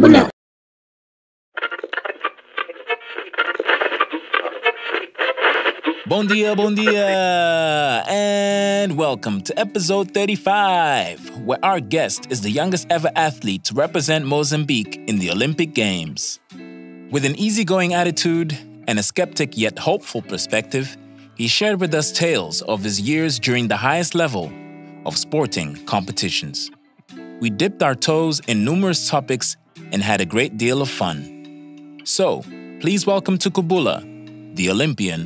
benar. Bon dia, bon dia, and welcome to episode 35, where our guest is the youngest ever athlete to represent Mozambique in the Olympic Games. With an easygoing attitude and a skeptic yet hopeful perspective, he shared with us tales of his years during the highest level of sporting competitions. We dipped our toes in numerous topics and had a great deal of fun. So, please welcome to Kubula, the Olympian,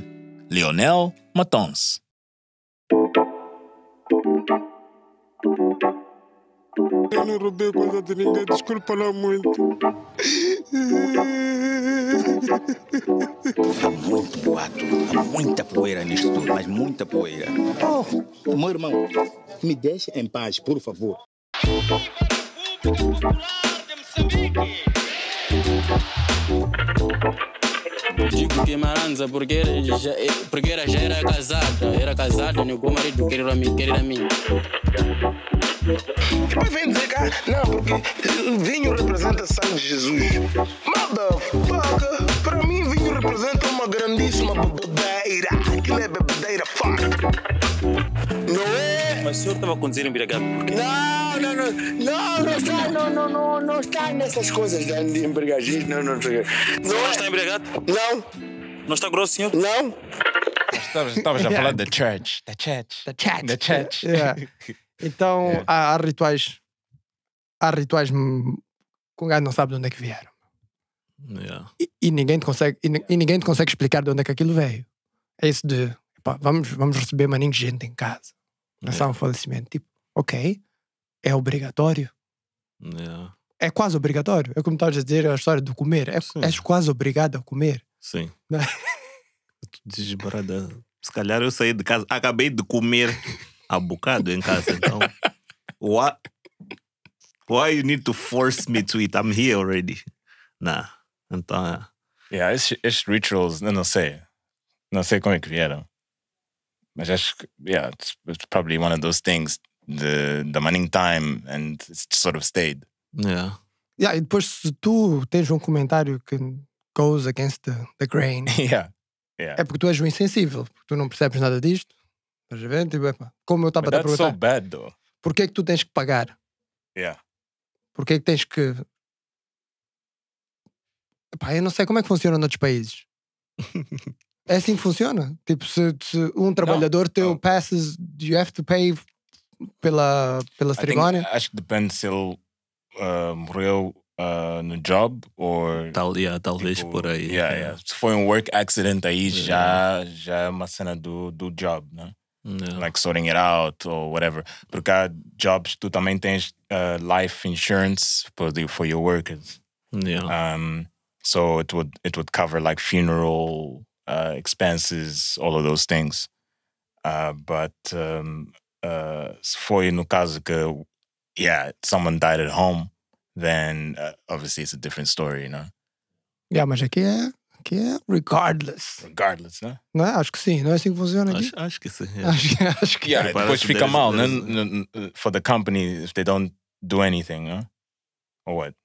Lionel Matons. roubei coisa de ninguém, desculpa lá muito. Há muito boato, há muita poeira nisto tudo, mas muita poeira. Oh, meu irmão, me deixe em paz, por favor. Digo que maranza porque, já, eh, porque era já era casada. Era casada, né? meu o marido, queria a mim, queria mim. Depois vem dizer cá, não, porque eh, vinho representa sangue de Jesus. Motherfucker, para mim vinho representa uma grandíssima bebedeira. Aquilo é bebedeira, fuck. Não é? mas o senhor estava a conduzir embriagado porque... Não, não, não, não, não está, não, não, não, não está nessas coisas de embriagismo, não, não, não. Não está embriagado? Não. Não está grosso, senhor? Não. Estavas a falar da church. Da church. Da church. Da church. Yeah. Então, yeah. Há, há rituais... Há rituais que um gajo não sabe de onde é que vieram. Yeah. E, e, ninguém te consegue, e, e, ninguém te consegue explicar de onde é que aquilo veio. É isso de, epá, vamos, vamos receber maninho gente em casa. Começar é. um falecimento. Tipo, ok, é obrigatório. É quase obrigatório. É como estás a dizer a história do comer. É, és quase obrigado a comer. Sim. É? Desbaradado. Se calhar eu saí de casa, acabei de comer a bocado em casa, então. What? Why you need to force me to eat? I'm here already. Nah. Então. É. Yeah, esses, esses rituals, eu não sei. Não sei como é que vieram mas acho que, yeah, it's, it's probably one of those things. The, the money time and it's sort of stayed. Yeah. Yeah, e depois se tu tens um comentário que goes against the, the grain, yeah. Yeah. é porque tu és um insensível, porque tu não percebes nada disto. Estás a ver? Tipo, epa, é como eu estava a perguntar. so bad, though. Porquê é que tu tens que pagar? Yeah. Porquê é que tens que. Epá, eu não sei como é que funciona noutros países. É assim que funciona. Tipo, se, se um trabalhador tem passes, you have to pay pela, pela cerimónia? Think, acho que depende se ele uh, morreu uh, no job ou. Tal, yeah, talvez tipo, por aí. Yeah, yeah. Se foi um work accident aí, já, já é uma cena do, do job, né? Like sorting it out ou whatever. Porque há jobs, tu também tens uh, life insurance for, the, for your workers. Yeah. Um, so it would, it would cover like funeral uh, expenses, all of those things. Uh, but um, uh, no caso que, yeah, someone died at home, then uh, obviously it's a different story, you know? Yeah, mas aqui é, aqui é regardless. Regardless, né? Não é? Acho que sim, não é assim que funciona aqui? Acho, acho que sim. Yeah. É. Acho, acho que yeah, depois fica mal, né? né? For the company, if they don't do anything, né? Or what?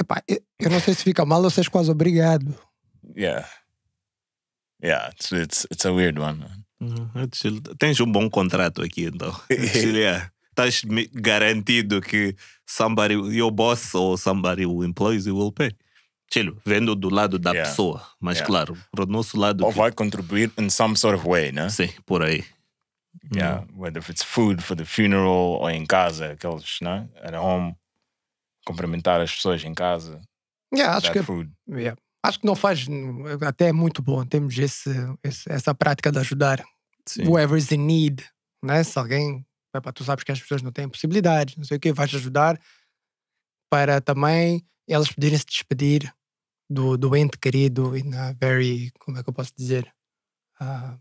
Epá, eu, eu não sei se fica mal ou se és quase obrigado. Yeah. Yeah, it's, it's, it's a weird one. Uhum. Tens um bom contrato aqui, então. Estás garantido que somebody, your boss or somebody who employs you will pay. Chilo, vendo do lado da yeah. pessoa, mas yeah. claro, para o nosso lado. Ou que... vai contribuir in some sort of way, né? Sim, por aí. Yeah, mm. whether it's food for the funeral ou em casa, aqueles, né? At home, cumprimentar as pessoas em casa. Yeah, acho que. É food. Yeah acho que não faz. Até é muito bom termos esse, esse, essa prática de ajudar Sim. whoever's in need, né? Se alguém. É tu sabes que as pessoas não têm possibilidades, não sei o que, vais ajudar para também elas poderem se despedir do, doente ente querido e na very. Como é que eu posso dizer? Uh,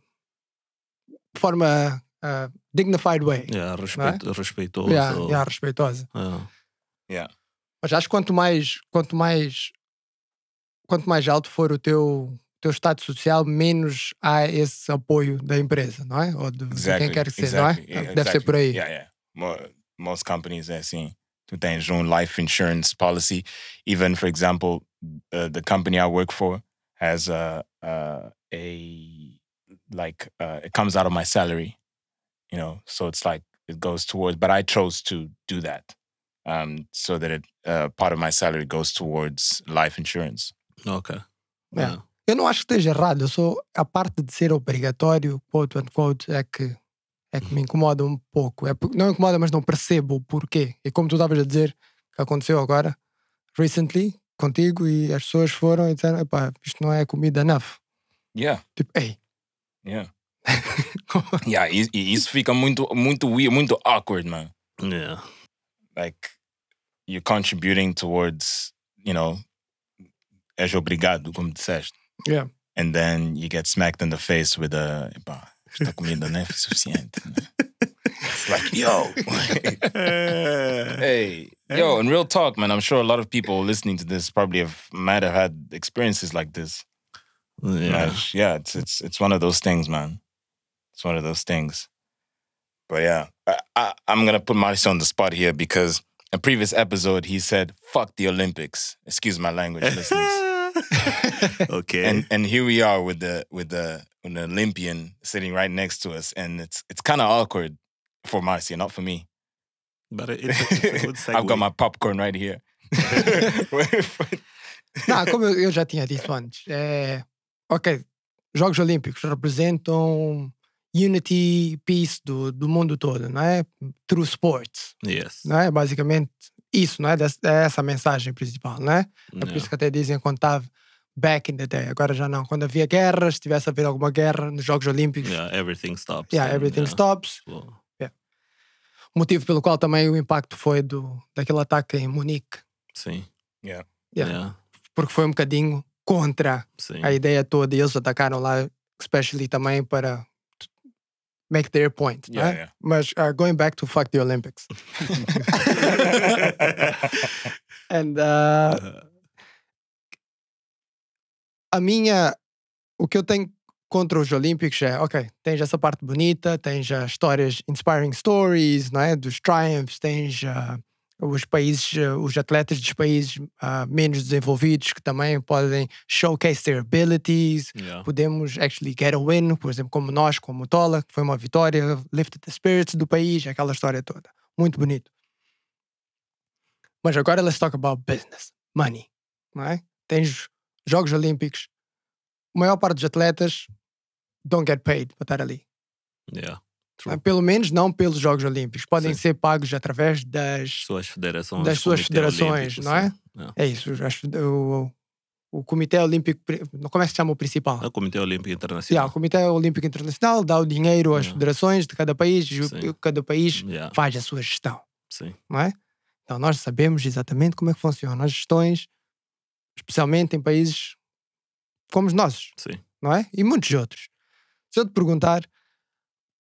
forma uh, dignified way. Yeah, é, é? respeito, é? Respeitosa. Yeah, yeah, respeitosa. Yeah. Yeah. Mas acho que quanto mais, quanto mais quanto mais alto for o teu teu estado social, menos há esse apoio da empresa, não é? Ou de, exactly, quem quer que seja, exactly, não é? Yeah, Deve exactly. ser por aí. Yeah, yeah. most companies é assim. Tu tens um life insurance policy. Even, for example, uh, the company I work for has a, uh, uh, a like, uh, it comes out of my salary, you know, so it's like, it goes towards, but I chose to do that um, so that it, uh, part of my salary goes towards life insurance. Ok. É. Ah. Eu não acho que esteja errado, eu sou a parte de ser obrigatório, quote unquote, é que é que me incomoda um pouco. É, não incomoda, mas não percebo o porquê. E como tu estavas a dizer, que aconteceu agora, recently, contigo, e as pessoas foram e disseram: epá, isto não é comida enough. Yeah. Tipo, ei. Yeah. yeah, e, e, isso fica muito, muito weird, muito awkward, man. Yeah. Like, you're contributing towards, you know, és obrigado, como disseste. Yeah. And then you get smacked in the face with a, epá, esta comida não é suficiente. Né? It's like, yo. hey, eh. yo, in real talk, man, I'm sure a lot of people listening to this probably have might have had experiences like this. Yeah, yeah it's, it's, it's one of those things, man. It's one of those things. But yeah, I, I, I'm going to put myself on the spot here because – a previous episode, he said, "Fuck the Olympics." Excuse my language, listeners. okay. And and here we are with the with the with the Olympian sitting right next to us, and it's it's kind of awkward for Marcia, not for me. But it's a, it's a good I've got my popcorn right here. Não, como eu já tinha dito antes, é, ok, Jogos Olímpicos representam unity peace do, do mundo todo, não é? Through sports. Yes. Não é? Basicamente isso, não é? É essa a mensagem principal, não é? É por isso que até dizem quando estava back in the day, agora já não. Quando havia guerras, se tivesse a haver alguma guerra nos Jogos Olímpicos. Yeah, everything stops. Yeah, everything yeah. stops. Well. Yeah. Motivo pelo qual também o impacto foi do, daquele ataque em Munique. Sim. Yeah. yeah. yeah. Porque foi um bocadinho contra Sim. a ideia toda e eles atacaram lá, especially também para make their point. Yeah, right? Né? yeah. uh, going back to fuck the Olympics. and uh, a minha, o que eu tenho contra os Olímpicos é, ok, tens essa parte bonita, tens já histórias, inspiring stories, não é? dos triumphs, tens uh, os países, eh, os atletas dos países uh, menos desenvolvidos que também podem showcase their abilities. Yeah. Podemos actually get a win, por exemplo, como nós, como Tola, que foi uma vitória, lifted the spirits do país, aquela história toda. Muito bonito. Mas agora let's talk about business, money, não é? Tens Jogos Olímpicos, a maior parte dos atletas don't get paid para estar ali. Yeah. True. Ah, pelo menos não pelos Jogos Olímpicos. Podem sim. ser pagos através das suas federações, das suas federações não é? Não. É. é isso. O, o, o, Comitê Olímpico, como é que se chama o principal? É o Comitê Olímpico Internacional. Yeah, o Comitê Olímpico Internacional dá o dinheiro às yeah. É. federações de cada país e cada país yeah. faz a sua gestão. Sim. Não é? Então nós sabemos exatamente como é que funcionam as gestões, especialmente em países como os nossos. Sim. Não é? E muitos outros. Se eu te perguntar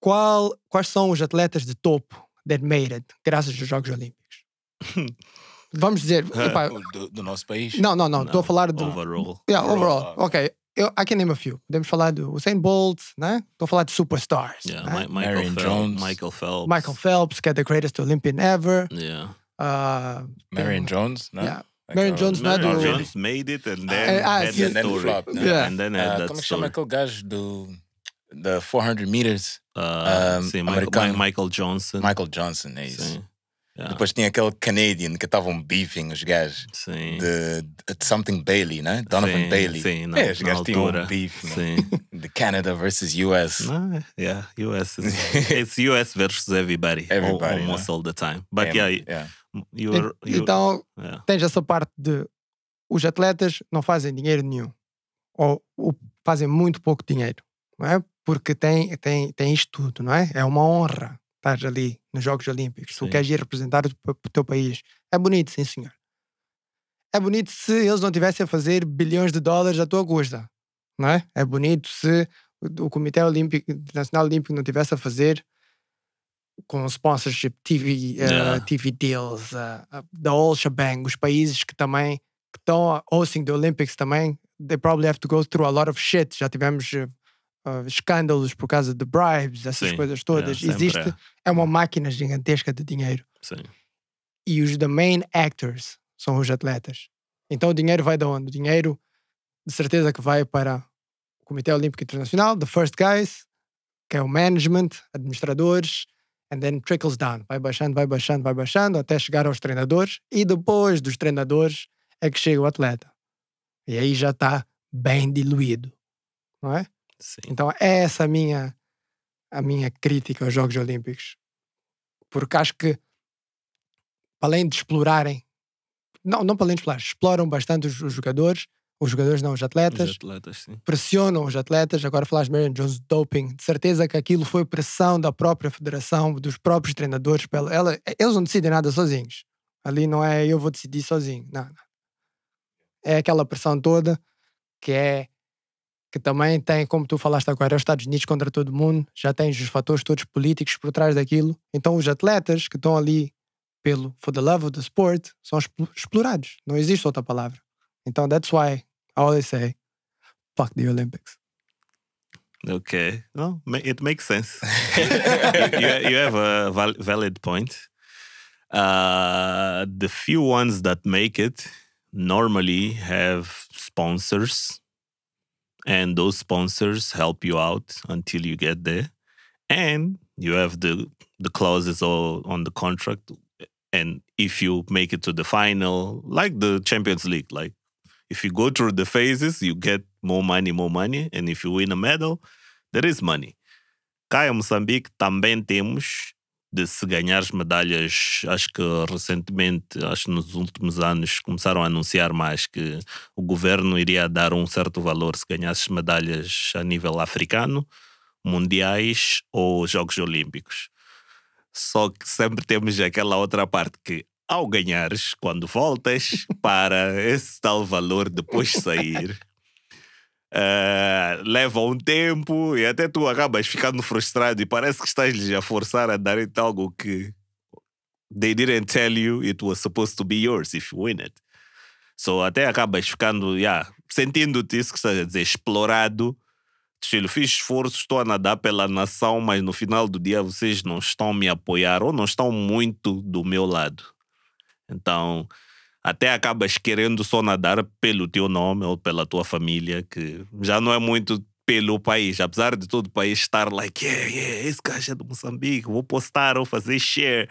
qual, quais são os atletas de topo that made it, graças aos Jogos Olímpicos? Vamos dizer. do, do, nosso país? Não, não, não. Estou a falar do. Overall. Yeah, overall. Ah. Ok. Eu, I can name a few. Podemos falar do Usain Bolt, né? Estou a falar de superstars. Yeah, né? Michael, Phelps, Jones. Michael Phelps. Michael Phelps, que é the greatest Olympian ever. Yeah. Uh, Marion Jones, né? Yeah. Marion uh, Jones, Marion não do... Jones made it and uh, then ah, had sim, the story. flop, yeah. and then uh, had that Como é story. chama aquele gajo do the 400 meters. Uh, um, sim, Michael, Michael, Johnson. Michael Johnson, é isso. Sim. Yeah. Depois tinha aquele Canadian que estavam beefing os gajos sim. De, de something Bailey, né? Donovan sim, Bailey. Sim, na, é, os gajos tinham um beef né? The Canada versus US. Nah, é, yeah, US is, it's US versus everybody, everybody né? almost yeah. all the time. But yeah, yeah, yeah. então yeah. tens essa parte de os atletas não fazem dinheiro nenhum ou, ou fazem muito pouco dinheiro, não é? porque tem, tem, tem isto tudo, não é? É uma honra estar ali nos Jogos Olímpicos. Sim. Tu queres ir representar o teu país. É bonito, sim, senhor. É bonito se eles não tivessem a fazer bilhões de dólares à tua custa, não é? É bonito se o Comitê Olímpico, Internacional Olímpico não tivesse a fazer com sponsorship, TV, uh, eh, yeah. TV deals, uh, uh, the os países que também que estão hosting the Olympics também, they probably have to go through a lot of shit. Já tivemos eh, ah, escândalos por causa de bribes, essas Sim, coisas é, todas. É, Existe, é. é. uma máquina gigantesca de dinheiro. Sim. E os the main actors são os atletas. Então o dinheiro vai de onde? O dinheiro, de certeza, que vai para o Comitê Olímpico Internacional, the first guys, que é o management, administradores, and then trickles down. Vai baixando, vai baixando, vai baixando, até chegar aos treinadores. E depois dos treinadores é que chega o atleta. E aí já está bem diluído, não é? Sim. Então é essa a minha, a minha crítica aos Jogos Olímpicos. Porque acho que, além de explorarem, não, não para além de explorar, exploram bastante os, os jogadores, os jogadores não, os atletas, os atletas pressionam os atletas. Agora falaste mesmo Jones doping, de certeza que aquilo foi pressão da própria federação, dos próprios treinadores. Pela, ela, eles não decidem nada sozinhos. Ali não é eu vou decidir sozinho, não, não. É aquela pressão toda que é que também tem, como tu falaste agora, é os Estados Unidos contra todo mundo, já tens os fatores todos políticos por trás daquilo. Então os atletas que estão ali pelo for the love of the sport são explorados. Não existe outra palavra. Então that's why I always say fuck the Olympics. Okay, no, it makes sense. you, you, have a valid point. Uh, the few ones that make it normally have sponsors and those sponsors help you out until you get there and you have the the clauses all on the contract and if you make it to the final like the champions league like if you go through the phases you get more money more money and if you win a medal there is money cá em Moçambique também temos de se ganhares medalhas, acho que recentemente, acho que nos últimos anos, começaram a anunciar mais que o governo iria dar um certo valor se ganhasses medalhas a nível africano, mundiais ou Jogos Olímpicos. Só que sempre temos aquela outra parte que ao ganhares, quando voltas, para esse tal valor depois sair, uh, um tempo e até tu acabas ficando frustrado e parece que estás-lhes a forçar a dar algo que they didn't tell you it was supposed to be yours if you win it. So até acabas ficando, yeah, sentindo-te isso que estás a dizer, explorado. Estilo, fiz esforço, estou a nadar pela nação, mas no final do dia vocês não estão a me apoiar ou não estão muito do meu lado. Então, até acabas querendo só nadar pelo teu nome ou pela tua família, que já não é muito pelo país. Apesar de todo o país estar like, yeah, yeah, esse gajo é do Moçambique, vou postar ou fazer share.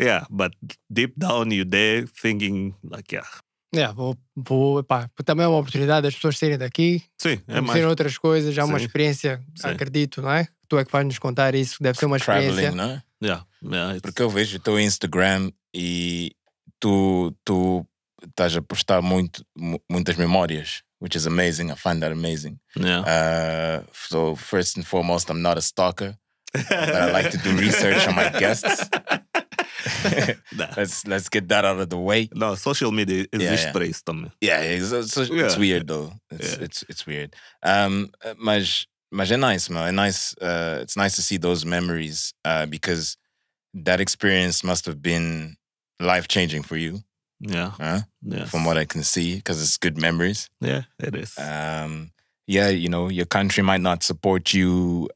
Yeah, but deep down you're there thinking like, yeah. Yeah, vou, vou, epá, também é uma oportunidade das pessoas serem daqui, Sim, é outras coisas, já é uma experiência, Sim. acredito, não é? Tu é que vais nos contar isso, deve ser uma experiência. Traveling, não é? Yeah, yeah, Porque eu vejo o teu Instagram e tu, tu estás a postar muito, muitas memórias, which is amazing. I find that amazing. Yeah. Uh, so first and foremost, I'm not a stalker. but I like to do research on my guests. let's let's get that out of the way. No, social media is yeah, yeah. para isso também. Yeah, it's, it's, it's yeah. weird though. It's, yeah. it's it's weird. Um, mas mas é nice, man. It's nice. Uh, it's nice to see those memories uh, because that experience must have been life changing for you. Yeah. Huh? Yes. From what I can see, because it's good memories. Yeah, it is. Um, yeah, you know, your country might not support you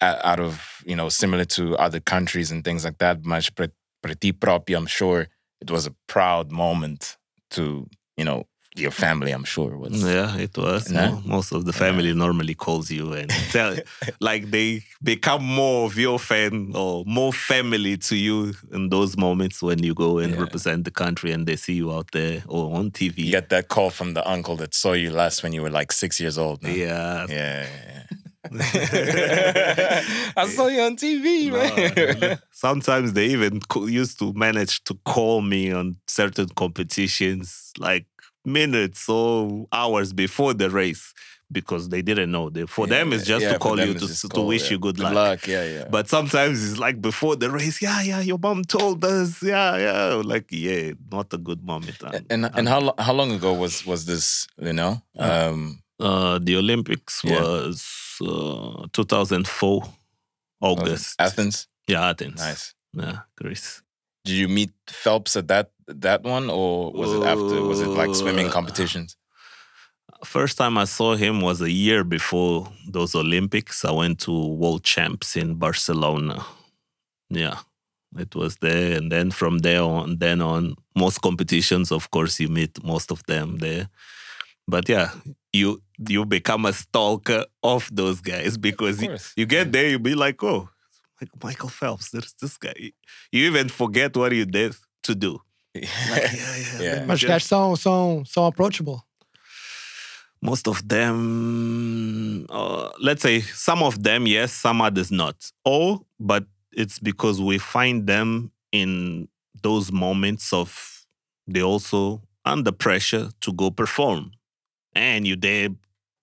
uh, out of, you know, similar to other countries and things like that much, but pretty ti propri, I'm sure it was a proud moment to, you know, your family, I'm sure, was. Yeah, it was. No? Most of the family yeah. normally calls you and tell, like they become more of your fan or more family to you in those moments when you go and yeah. represent the country and they see you out there or on TV. You get that call from the uncle that saw you last when you were like six years old. No? Yeah. Yeah. yeah. I saw you on TV, No, Sometimes they even used to manage to call me on certain competitions, like minutes or hours before the race because they didn't know. for yeah, them, it's just yeah, to call you to, call, wish yeah. you good, good luck. luck. Yeah, yeah. But sometimes it's like before the race. Yeah, yeah. Your mom told us. Yeah, yeah. Like yeah, not a good moment. And and, and how how long ago was was this? You know, uh, um, uh, the Olympics was uh, 2004 August. Athens. Yeah, Athens. Nice. Yeah, Greece. Did you meet Phelps at that that one, or was it after? Was it like swimming competitions? First time I saw him was a year before those Olympics. I went to World Champs in Barcelona. Yeah, it was there, and then from there on, then on most competitions, of course, you meet most of them there. But yeah, you you become a stalker of those guys because you, you get there, you be like, oh, like Michael Phelps, there's this guy. You even forget what you did to do. Like, yeah, yeah. yeah. Mas os gajos são, são, são approachable. Most of them, uh, let's say some of them, yes, some others not. All, but it's because we find them in those moments of they also under pressure to go perform. And you there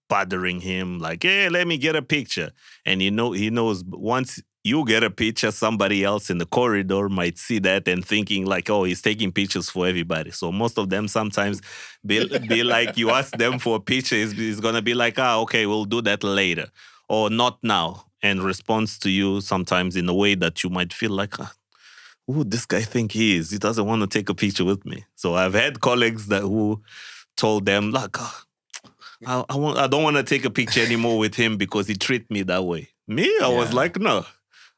bothering him, like, hey, let me get a picture. And you know, he knows once you get a picture somebody else in the corridor might see that and thinking like oh he's taking pictures for everybody so most of them sometimes be, be like you ask them for a picture it's, gonna be like ah okay we'll do that later or not now and responds to you sometimes in a way that you might feel like ah, who this guy think he is he doesn't want to take a picture with me so i've had colleagues that who told them like ah, I, I, want, I don't want to take a picture anymore with him because he treated me that way me i yeah. was like no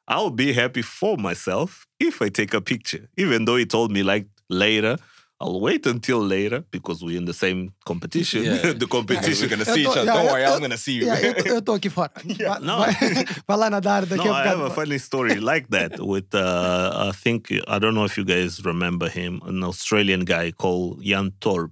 I'll be happy for myself if I take a picture, even though he told me like later. I'll wait until later because we're in the same competition. Yeah. the competition. Yeah, we're gonna see each other. Don't worry, I'm gonna see you. Yeah, eu tô aqui fora. Yeah. No. Vai lá nadar daqui no, a I have a funny story like that with uh, I think I don't know if you guys remember him, an Australian guy called Jan Torp.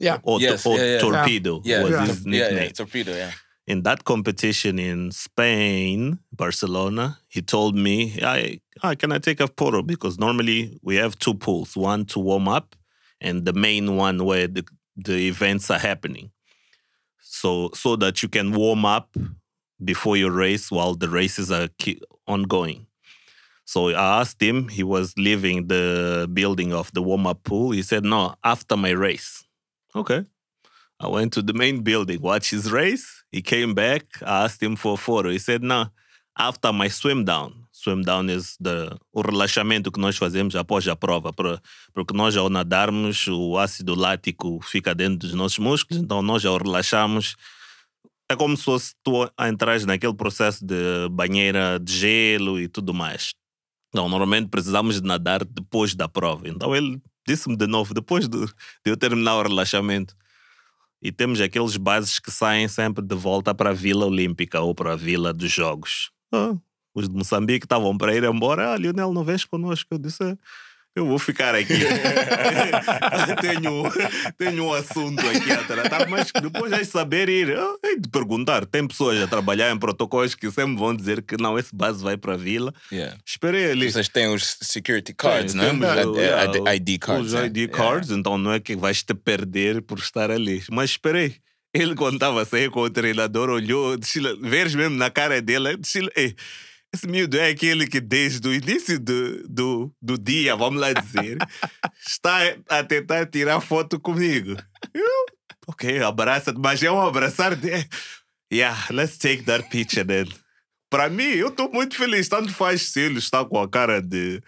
Yeah. Or, yes, to, or yeah, yeah. Torpedo yeah. was his nickname. Yeah, Torpedo, yeah in that competition in Spain, Barcelona, he told me, I, I can I take a photo? Because normally we have two pools, one to warm up and the main one where the, the events are happening. So so that you can warm up before your race while the races are ongoing. So I asked him, he was leaving the building of the warm up pool. He said, No, after my race. Okay. I went to the main building, watch his race, He came back. I asked him for a photo. He said, "No, after my swim down. Swim down is the, o relaxamento que nós fazemos após a prova, porque nós ao nadarmos o ácido lático fica dentro dos nossos músculos, então nós já o relaxamos é como se fosse tu entras naquele processo de banheira de gelo e tudo mais. Então, normalmente precisamos de nadar depois da prova. Então, ele disse-me de novo, depois de, de eu terminar o relaxamento, e temos aqueles bases que saem sempre de volta para a Vila Olímpica ou para a Vila dos Jogos. Ah, os de Moçambique estavam para ir embora, ah, Lionel, não vês connosco? Eu disse, é eu vou ficar aqui. tenho, tenho um assunto aqui a tratar, mas depois de saber ir. É de perguntar. Tem pessoas a trabalhar em protocolos que sempre vão dizer que não, esse base vai para a vila. Yeah. Esperei ali. Vocês têm os security cards, não é? Yeah, ID cards. Os é. ID cards, então não é que vais te perder por estar ali. Mas esperei. Ele contava sair com o treinador, olhou, vês mesmo na cara dele, é desfile, esse miúdo é aquele que desde o início do, do, do dia, vamos lá dizer, está a tentar tirar foto comigo. ok, abraça-te, mas é um abraçar de... Yeah, let's take that picture then. Para mim, eu estou muito feliz. Tanto faz se ele está com a cara de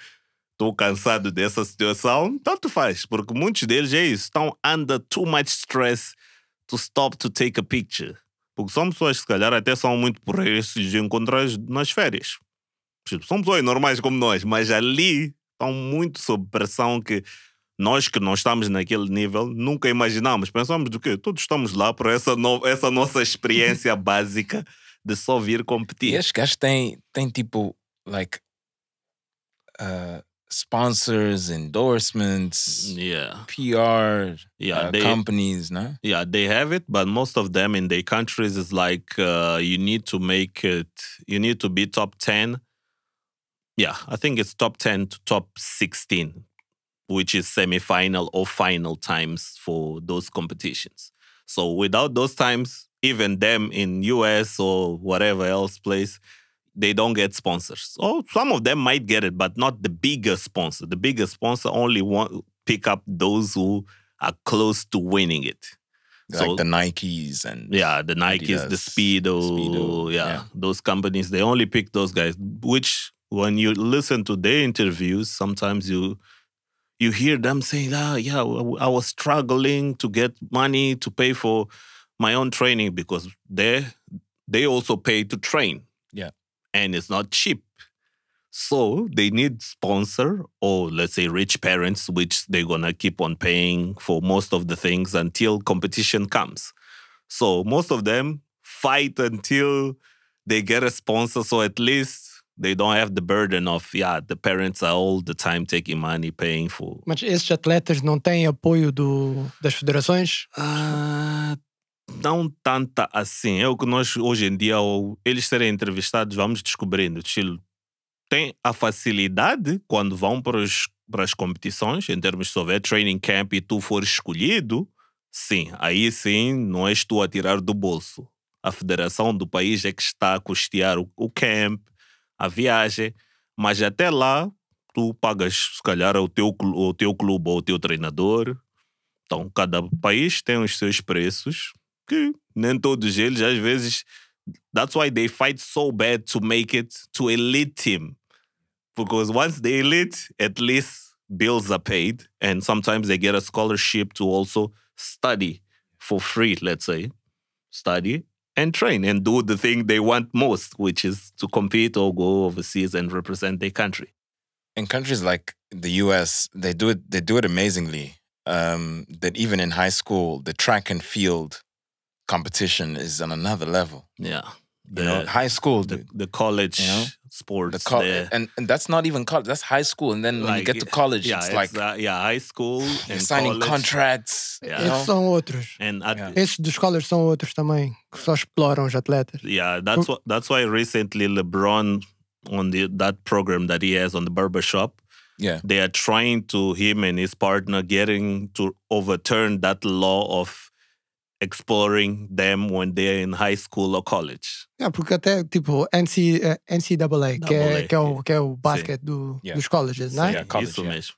estou cansado dessa situação, tanto faz, porque muitos deles é isso, estão under too much stress to stop to take a picture. Porque são pessoas que se calhar até são muito porreiras de encontrar nas férias. São pessoas normais como nós, mas ali estão muito sob pressão que nós que não estamos naquele nível nunca imaginámos pensámos do quê? Todos estamos lá por essa, no... essa nossa experiência básica de só vir competir. E estes gajos têm, têm tipo, like, uh, sponsors, endorsements, yeah, PR, yeah, uh, they, companies, no? Yeah, they have it, but most of them in their countries is like uh, you need to make it, you need to be top ten. Yeah, I think it's top ten to top sixteen, which is semi-final or final times for those competitions. So without those times, even them in US or whatever else place they don't get sponsors. Oh, some of them might get it, but not the biggest sponsor. The biggest sponsor only want pick up those who are close to winning it. Like so, the Nikes and yeah, the Nikes, Adidas, the Speedo, Speedo yeah, yeah, those companies they only pick those guys. Which when you listen to their interviews, sometimes you you hear them saying, "Ah, yeah, I was struggling to get money to pay for my own training because they they also pay to train." Yeah and it's not cheap. So they need sponsor or let's say rich parents, which they're gonna keep on paying for most of the things until competition comes. So most of them fight until they get a sponsor. So at least they don't have the burden of, yeah, the parents are all the time taking money, paying for. Mas esses atletas não têm apoio do, das federações? Uh, não tanta assim. É o que nós hoje em dia, ou eles serem entrevistados, vamos descobrindo. Estilo, tem a facilidade quando vão para, os, para as competições, em termos de se houver training camp e tu for escolhido, sim, aí sim não és tu a tirar do bolso. A federação do país é que está a custear o, o camp, a viagem, mas até lá tu pagas, se calhar, o teu, o teu clube ou o teu treinador. Então, cada país tem os seus preços que nem todos eles, às vezes. That's why they fight so bad to make it to elite team. Because once they elite, at least bills are paid. And sometimes they get a scholarship to also study for free, let's say. Study and train and do the thing they want most, which is to compete or go overseas and represent their country. In countries like the US, they do it they do it amazingly. Um, that even in high school, the track and field competition is on another level. Yeah. The, you know, high school, the, the college you know? sports, the co and and that's not even college. That's high school, and then like, when you get to college, yeah, it's, it's like that, yeah, high school and signing college. contracts. Yeah. Esses know? são outros. And at, yeah. esses dos college são outros também que só exploram os atletas. Yeah, that's what, that's why recently LeBron on the that program that he has on the barbershop. Yeah, they are trying to him and his partner getting to overturn that law of exploring them when they're in high school or college. É, porque até tipo NC, uh, é, NCAA, que é, que, é, o, que é o basquet do, yeah. dos colleges, não é? Yeah, college, Isso yeah. mesmo.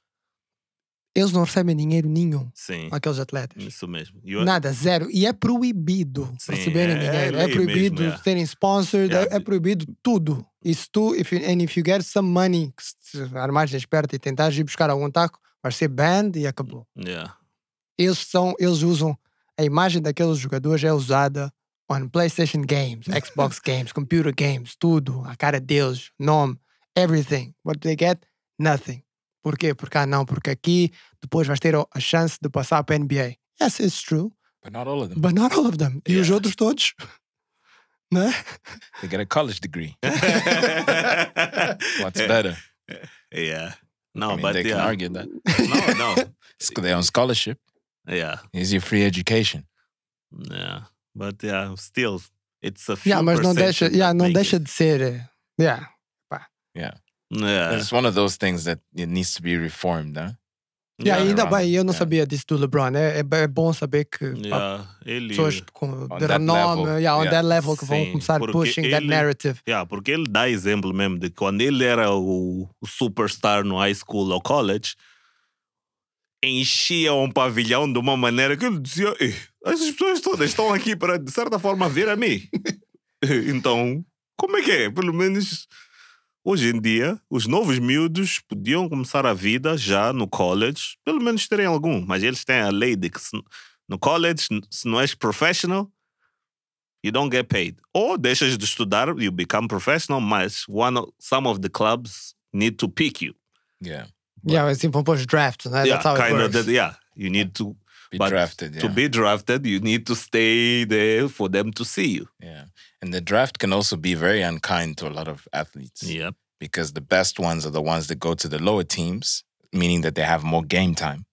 Eles não recebem dinheiro nenhum Sim. aqueles atletas. Isso mesmo. You Nada, zero. E é proibido Sim, receberem é, é, dinheiro. É, é proibido mesmo, terem sponsors, é, é, proibido tudo. E se tu, if you, and if you get some money, se armares esperto e tentares ir buscar algum taco, vai ser banned e acabou. Yeah. Eles, são, eles usam a imagem daqueles jogadores é usada on PlayStation games, Xbox games, computer games, tudo, a cara deles, nome, everything. What do they get? Nothing. Por quê? Porque ah, não, porque aqui depois vais ter a chance de passar para a NBA. Yes, it's true. But not all of them. But not all of them. Yeah. E os outros todos? Né? They get a college degree. What's better? Yeah. No, I mean, but they yeah. can argue that. No, no. They're on scholarship. Yeah. Easy free education. Yeah. But yeah, still, it's a few Yeah, mas não deixa, yeah, não deixa de ser. Eh, yeah. Pá. Yeah. Yeah. It's one of those things that it needs to be reformed, Huh? Né? Yeah, yeah, ainda bem, eu não yeah. sabia disso do LeBron. É, é, é bom saber que yeah, ele, pessoas com, renome, yeah, on yeah. that level, que Sim, vão começar pushing ele, that narrative. Yeah, porque ele dá exemplo mesmo de quando ele era o superstar no high school ou college, enchiam um pavilhão de uma maneira que ele dizia: eh, essas pessoas todas estão aqui para, de certa forma, ver a mim. Eh, então, como é que é? Pelo menos hoje em dia, os novos miúdos podiam começar a vida já no college, pelo menos terem algum, mas eles têm a lei de que se, no college, se não és professional, you don't get paid. Ou deixas de estudar, you become professional, mas one, some of the clubs need to pick you. Yeah. yeah, it's simple push draft. yeah, that's how it kinda works. That, yeah, you need to be but drafted. Yeah. To be drafted, you need to stay there for them to see you. Yeah, and the draft can also be very unkind to a lot of athletes. Yeah, because the best ones are the ones that go to the lower teams, meaning that they have more game time,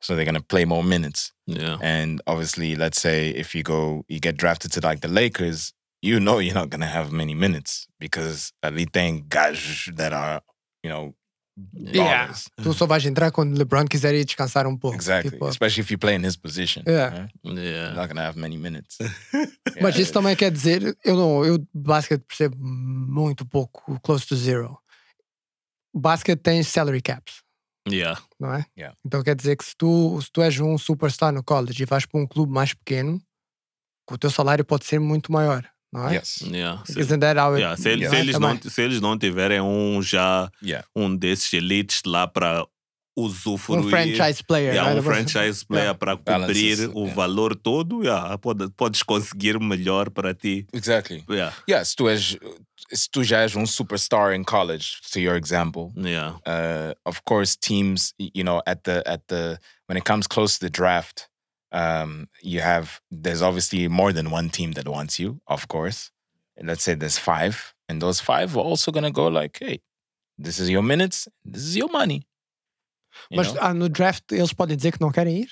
so they're gonna play more minutes. Yeah, and obviously, let's say if you go, you get drafted to like the Lakers. You know you're not gonna have many minutes because elite guys that are you know Yeah. Tu só vais entrar quando LeBron quiser ir descansar um pouco. Exactly. Tipo, Especially if you play in his position. Yeah. Right? yeah. Not gonna have many minutes. yeah. Mas isso também quer dizer, eu não, eu basquete percebo muito pouco, close to zero. Basket tem salary caps. Yeah. Não é? Yeah. Então quer dizer que se tu, se tu és um superstar no college e vais para um clube mais pequeno, o teu salário pode ser muito maior não é? Yes. Yeah. Se, Isn't that how yeah. se, yeah. se, eles não, se eles não tiverem um já, yeah. um desses elites lá para usufruir. Um franchise player. Yeah, né? um franchise player para cobrir Balances, o valor todo, yeah, pode, podes conseguir melhor para ti. Exactly. Yeah. Yeah, se, tu és, se tu já és um superstar in college, to your example, yeah. Uh, of course teams, you know, at the, at the, when it comes close to the draft, Um, you have there's obviously more than one team that wants you, of course. And let's say there's five, and those five are also gonna go like, hey, this is your minutes, this is your money. You maar know? no draft eles podem dizer que não querem ir?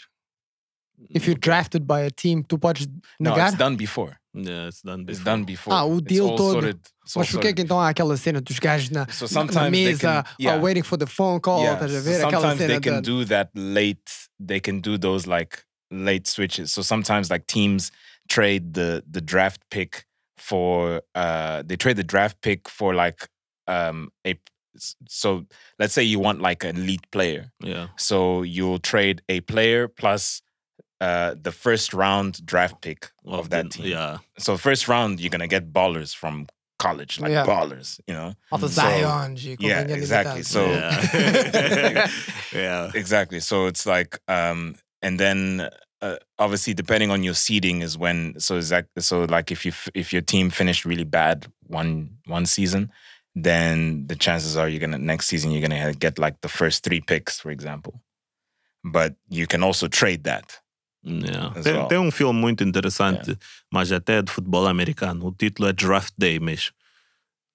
If you're drafted by a team, tu podes negar? No, it's done before. Yeah, it's done before. It's done before. Ah, o deal it's todo. Sorted, Mas porquê que então há aquela cena dos gajos na, so na mesa, eh, can, yeah. waiting for the phone call, yeah. a ver? So sometimes they can do that late, they can do those like late switches. So sometimes like teams trade the the draft pick for uh they trade the draft pick for like um a so let's say you want like an elite player. Yeah. So you'll trade a player plus uh, the first round draft pick well, of that team. Yeah. So first round, you're gonna get ballers from college, like yeah. ballers, you know. Off the Zion, yeah, exactly. So yeah. yeah. exactly. So it's like, um, and then uh, obviously depending on your seeding is when so is that so like if you if your team finished really bad one one season then the chances are you're gonna next season you're gonna get like the first three picks for example but you can also trade that yeah. Tem, well. tem, um filme muito interessante, yeah. mas até de futebol americano. O título é Draft Day mesmo.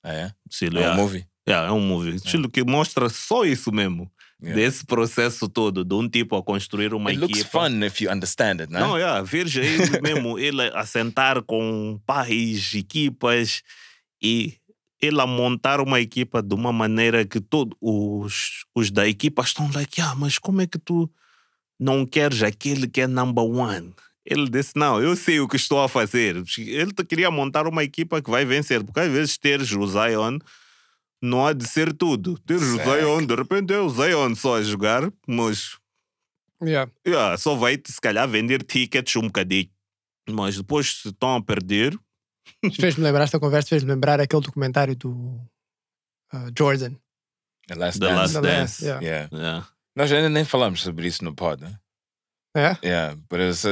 Ah, é? Estilo, um é um movie? Yeah, é um movie. Estilo que mostra só isso mesmo. Yeah. Desse processo todo, de um tipo a construir uma it equipa. It looks fun if you understand it, não é? Não, yeah, veja ele mesmo, ele a sentar com pais, equipas e ele a montar uma equipa de uma maneira que todos os, os da equipa estão lá, like, ah, mas como é que tu não queres aquele que é number one? Ele disse, não, eu sei o que estou a fazer. Ele queria montar uma equipa que vai vencer, porque às vezes teres o Zion não há de ser tudo. Tens o Zion, de repente é o Zion só a jogar, mas. Yeah. Yeah, só vai, se calhar, vender tickets um bocadinho. Mas depois, se estão a perder. Fez-me lembrar esta conversa, fez-me lembrar aquele documentário do uh, Jordan. The Last The Dance. The Yeah. Yeah. Nós ainda nem falamos sobre isso no pod, né? É? Yeah,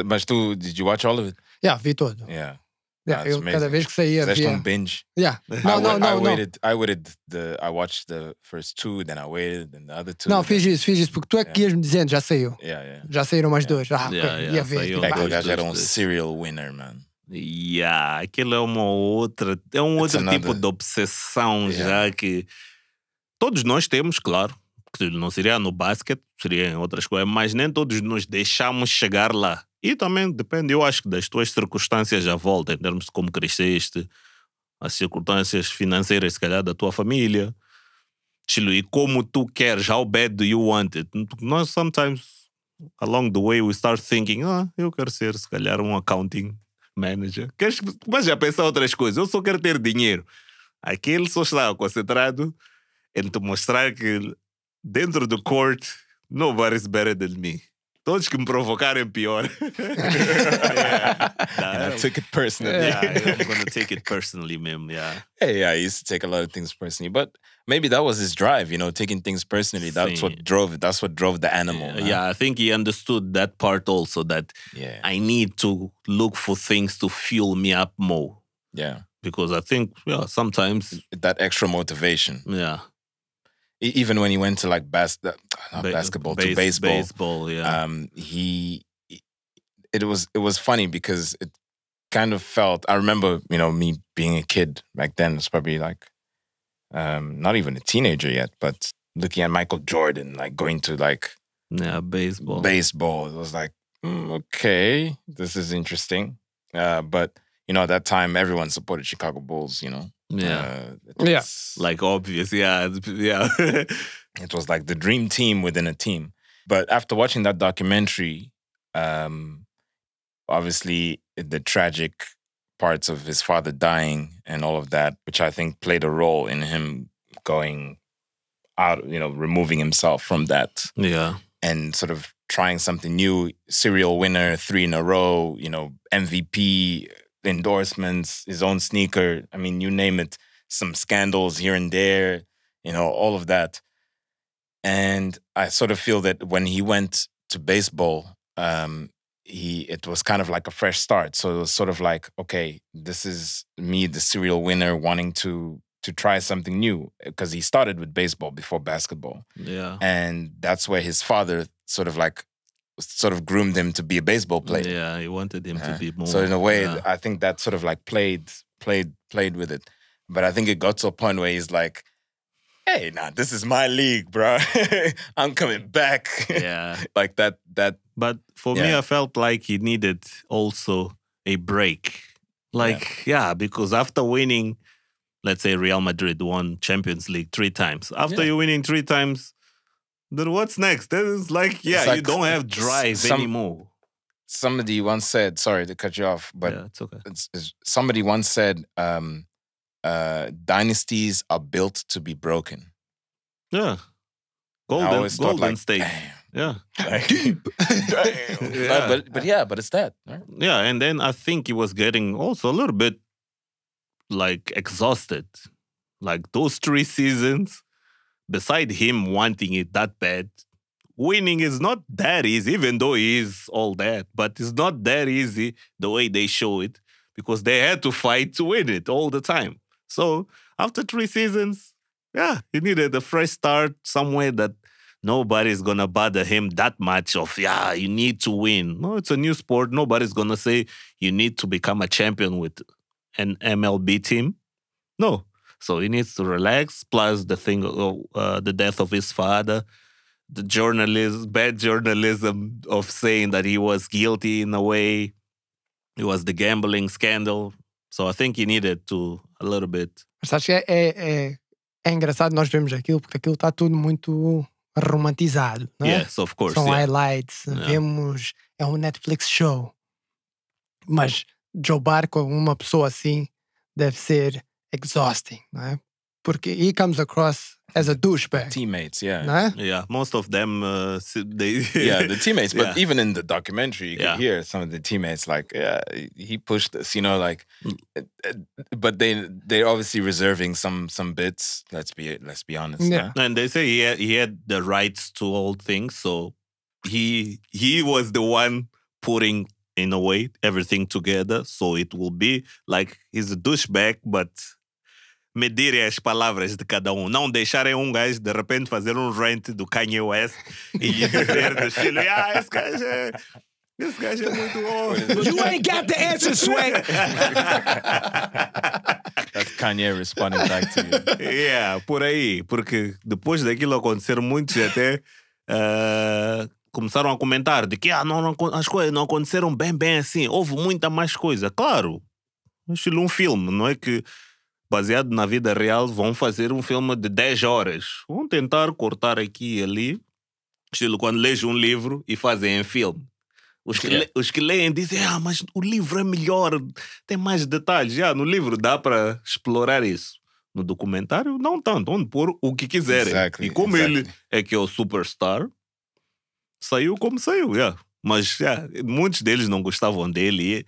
mas tu, did you watch all of it? Yeah, vi todo. Yeah. Yeah, That's ah, eu, amazing. cada vez que saía Fizeste via... um binge. Yeah. No, I, no, no, I waited, no. I waited the, I watched the first two, then I waited, then the other two. Não, fiz isso, fiz isso, porque tu é que yeah. ias me dizendo, já saiu. Yeah, yeah. Já saíram mais dois. Ah, yeah, okay, ia ver. Aquele gajo era um serial winner, man. Yeah, aquilo é uma outra, é um It's outro tipo another... tipo de obsessão já que todos nós temos, claro. Que não seria no basquete, seria em outras coisas, mas nem todos nos deixamos chegar lá. E também depende, eu acho que das tuas circunstâncias à volta, em termos de como cresceste, as circunstâncias financeiras, se calhar, da tua família. e como tu queres, how bad do you want it? Nós, sometimes, along the way, we start thinking, ah, eu quero ser, se calhar, um accounting manager. Queres, mas já pensar outras coisas, eu só quero ter dinheiro. Aquele só está concentrado em te mostrar que dentro do court, nobody's better than me. toți când provocare în pior. yeah. and I took it personally. Yeah, I'm going to take it personally, mim. Yeah. Hey, yeah, I used to take a lot of things personally, but maybe that was his drive, you know, taking things personally. That's what drove it. That's what drove the animal. Yeah, yeah, I think he understood that part also that yeah. I need to look for things to fuel me up more. Yeah. Because I think, yeah, sometimes that extra motivation. Yeah even when he went to like bas- uh, not ba- basketball base, to baseball, baseball, yeah. Um, he it was it was funny because it kind of felt. I remember you know me being a kid back then. It's probably like um, not even a teenager yet, but looking at Michael Jordan, like going to like yeah baseball baseball. It was like mm, okay, this is interesting. Uh, but you know at that time everyone supported Chicago Bulls. You know yeah. Uh, yeah. Like obvious. Yeah. Yeah. it was like the dream team within a team. But after watching that documentary, um, obviously the tragic parts of his father dying and all of that, which I think played a role in him going out, you know, removing himself from that. Yeah. And sort of trying something new, serial winner, three in a row, you know, MVP, endorsements, his own sneaker. I mean, you name it, some scandals here and there, you know, all of that. And I sort of feel that when he went to baseball, um, he it was kind of like a fresh start. So it was sort of like, okay, this is me, the serial winner, wanting to to try something new because he started with baseball before basketball. Yeah. And that's where his father sort of like sort of groomed him to be a baseball player. Yeah, he wanted him yeah. to be more. So in a way, yeah. I think that sort of like played, played, played with it. But I think it got to a point where he's like, "Hey, nah, this is my league, bro. I'm coming back." Yeah, like that. That. But for yeah. me, I felt like he needed also a break. Like, yeah, because after winning, let's say Real Madrid won Champions League three times. After you winning three times, then what's next? That is like, yeah, like you don't have drive some, anymore. Somebody once said, sorry to cut you off, but yeah, it's okay. It's, it's, somebody once said, um, uh, dynasties are built to be broken. Yeah. Golden, golden like, state. Damn. Yeah. Deep. damn. Yeah. But, but yeah, but it's that. Right? Yeah. And then I think he was getting also a little bit like exhausted. Like those three seasons beside him wanting it that bad, winning is not that easy, even though he is all that, but it's not that easy the way they show it because they had to fight to win it all the time. So after three seasons, yeah, he needed a fresh start somewhere that nobody's gonna bother him that much of yeah, you need to win. No, it's a new sport. Nobody's gonna say you need to become a champion with an MLB team. No, So he needs to relax. Plus the thing, oh, uh, the death of his father, the journalism, bad journalism of saying that he was guilty in a way. It was the gambling scandal. So I think he needed to a little bit. Mas acho que é, é, é, é engraçado nós vemos aquilo porque aquilo está tudo muito romantizado, não é? Yes, of course. São yeah. highlights, yeah. vemos é um Netflix show. Mas jobar com uma pessoa assim deve ser exhausting, né? Porque he comes across as a douchebag. Teammates, yeah, né? yeah. Most of them, uh, they yeah, the teammates. But yeah. even in the documentary, you yeah. can hear some of the teammates like, yeah, he pushed us, you know, like. Mm. Uh, uh, but they they're obviously reserving some some bits. Let's be let's be honest. Yeah, yeah. and they say he had, he had the rights to all things, so he he was the one putting in a way everything together. So it will be like he's a douchebag, but medirem as palavras de cada um. Não deixarem um gajo de repente fazer um rant do Kanye West e dizer do estilo, ah, esse gajo é. Esse gajo é muito bom. You ain't got the answer, Sway. That's Kanye responding back to you. Yeah, por aí. Porque depois daquilo acontecer, muitos até uh, começaram a comentar de que ah, não, não, as coisas não aconteceram bem, bem assim. Houve muita mais coisa. Claro, estilo um filme, não é que baseado na vida real, vão fazer um filme de 10 horas. Vão tentar cortar aqui e ali, estilo quando lês um livro e fazem em filme. Os que, é. le, os que leem dizem, ah, mas o livro é melhor, tem mais detalhes. Já, ah, no livro dá para explorar isso. No documentário, não tanto, onde pôr o que quiserem. Exactly, e como exactly. ele é que é o superstar, saiu como saiu, yeah. Mas yeah, muitos deles não gostavam dele.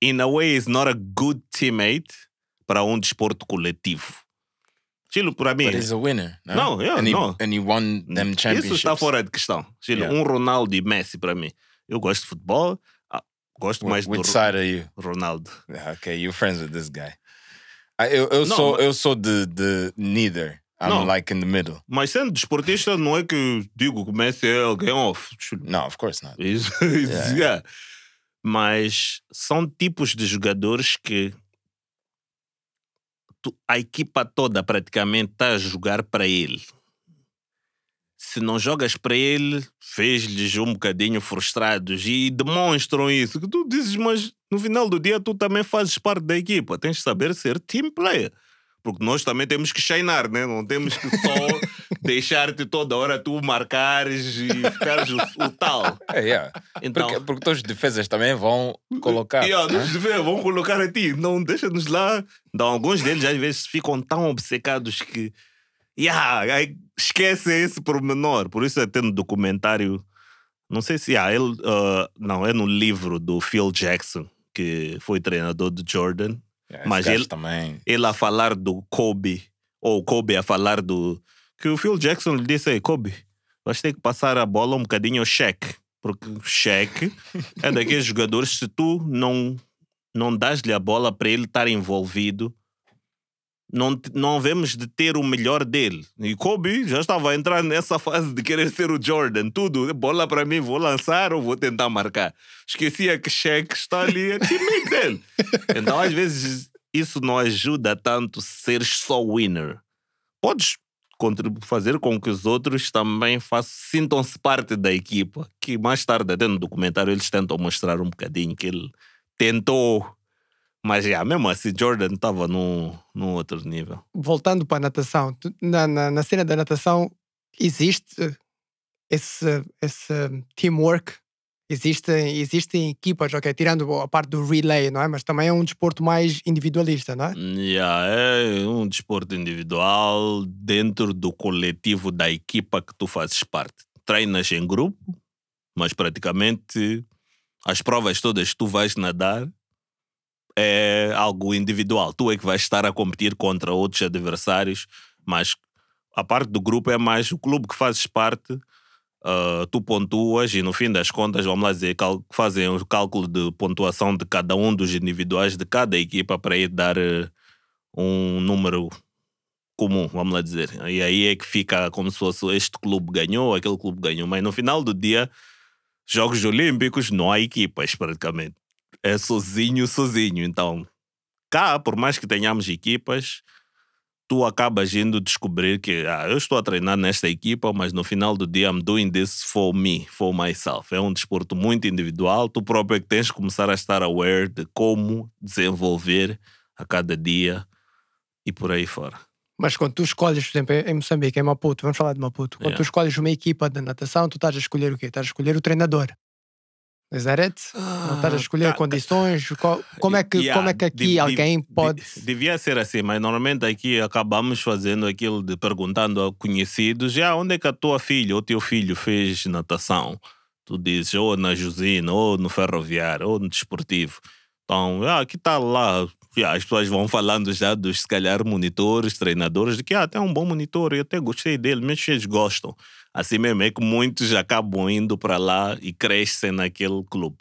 In a way, he's not a good teammate para um desporto coletivo. Chile, para mim. ele é um winner. não? não, eu, and ele não. And he them Isso está fora de questão. Chile, yeah. um Ronaldo e Messi para mim. Eu gosto de futebol, ah, gosto mais Which do side are you? Ronaldo. Ah, okay, you're friends with this guy. Ah, eu, eu não, sou, eu sou de, de neither. I'm não, like in the middle. Mas sendo desportista, não é que eu digo que o Messi é alguém off. Não, of course not. isso, yeah. yeah. Mas são tipos de jogadores que momento, a equipa toda praticamente está a jogar para ele. Se não jogas para ele, fez-lhes um bocadinho frustrados e demonstram isso. Que tu dizes, mas no final do dia tu também fazes parte da equipa. Tens de saber ser team player. Porque nós também temos que shinar, né? Não temos que só deixar-te toda hora tu marcares e ficares o, o tal. É, yeah. É. então, porque, porque os defesas também vão colocar. Yeah, né? vão colocar a ti. Não, deixa-nos lá. Então, alguns deles às vezes ficam tão obcecados que yeah, esquece esse pormenor. Por isso até no documentário. Não sei se yeah, ele. Uh, não, é no livro do Phil Jackson, que foi treinador do Jordan. Yeah, é, mas ele, também. ele a falar do Kobe, ou Kobe a falar do, que o Phil Jackson lhe disse: Kobe, vais ter que passar a bola um bocadinho ao cheque. Porque cheque é daqueles jogadores, se tu não, não dás-lhe a bola para ele estar envolvido, não, não vemos de ter o melhor dele. E Kobe já estava a entrar nessa fase de querer ser o Jordan. Tudo, bola para mim, vou lançar ou vou tentar marcar. Esquecia é que Shaq está ali, é time dele. Então, às vezes, isso não ajuda tanto ser só winner. Podes fazer com que os outros também sintam-se parte da equipa. Que mais tarde, até no documentário, eles tentam mostrar um bocadinho que ele tentou. Mas já, mesmo assim, Jordan estava num, num outro nível. Voltando para a natação, na, na, na cena da natação existe esse, esse teamwork Existem, existem equipas, ok, tirando a parte do relay, não é? Mas também é um desporto mais individualista, não é? Yeah, é um desporto individual dentro do coletivo da equipa que tu fazes parte. Treinas em grupo, mas praticamente as provas todas que tu vais nadar é algo individual. Tu é que vais estar a competir contra outros adversários, mas a parte do grupo é mais o clube que fazes parte Uh, tu pontuas e no fim das contas, vamos lá dizer, fazem o um cálculo de pontuação de cada um dos individuais de cada equipa para ir dar uh, um número comum, vamos lá dizer. E aí é que fica como se fosse este clube ganhou, aquele clube ganhou. Mas no final do dia, Jogos Olímpicos não há equipas praticamente. É sozinho, sozinho. Então, cá, por mais que tenhamos equipas, tu acabas indo descobrir que ah, eu estou a treinar nesta equipa, mas no final do dia I'm doing this for me, for myself. É um desporto muito individual, tu próprio é que tens de começar a estar aware de como desenvolver a cada dia e por aí fora. Mas quando tu escolhes, por exemplo, em Moçambique, em Maputo, vamos falar de Maputo, quando yeah. tu escolhes uma equipa de natação, tu estás a escolher o quê? Estás a escolher o treinador. Is that it? Ah, não estás a escolher tá, tá. condições? como, é que, yeah, como é que aqui de, alguém de, pode. Devia ser assim, mas normalmente aqui acabamos fazendo aquilo de perguntando a conhecidos: já ah, onde é que a tua filha ou teu filho fez natação? Tu dizes ou na Jusina, ou no Ferroviário, ou no Desportivo. Então, ah, que tal tá lá? as pessoas vão falando já dos, se calhar, monitores, treinadores, de que ah, até um bom monitor, eu até gostei dele, mesmo eles gostam. Assim mesmo é que muitos acabam indo para lá e crescem naquele clube.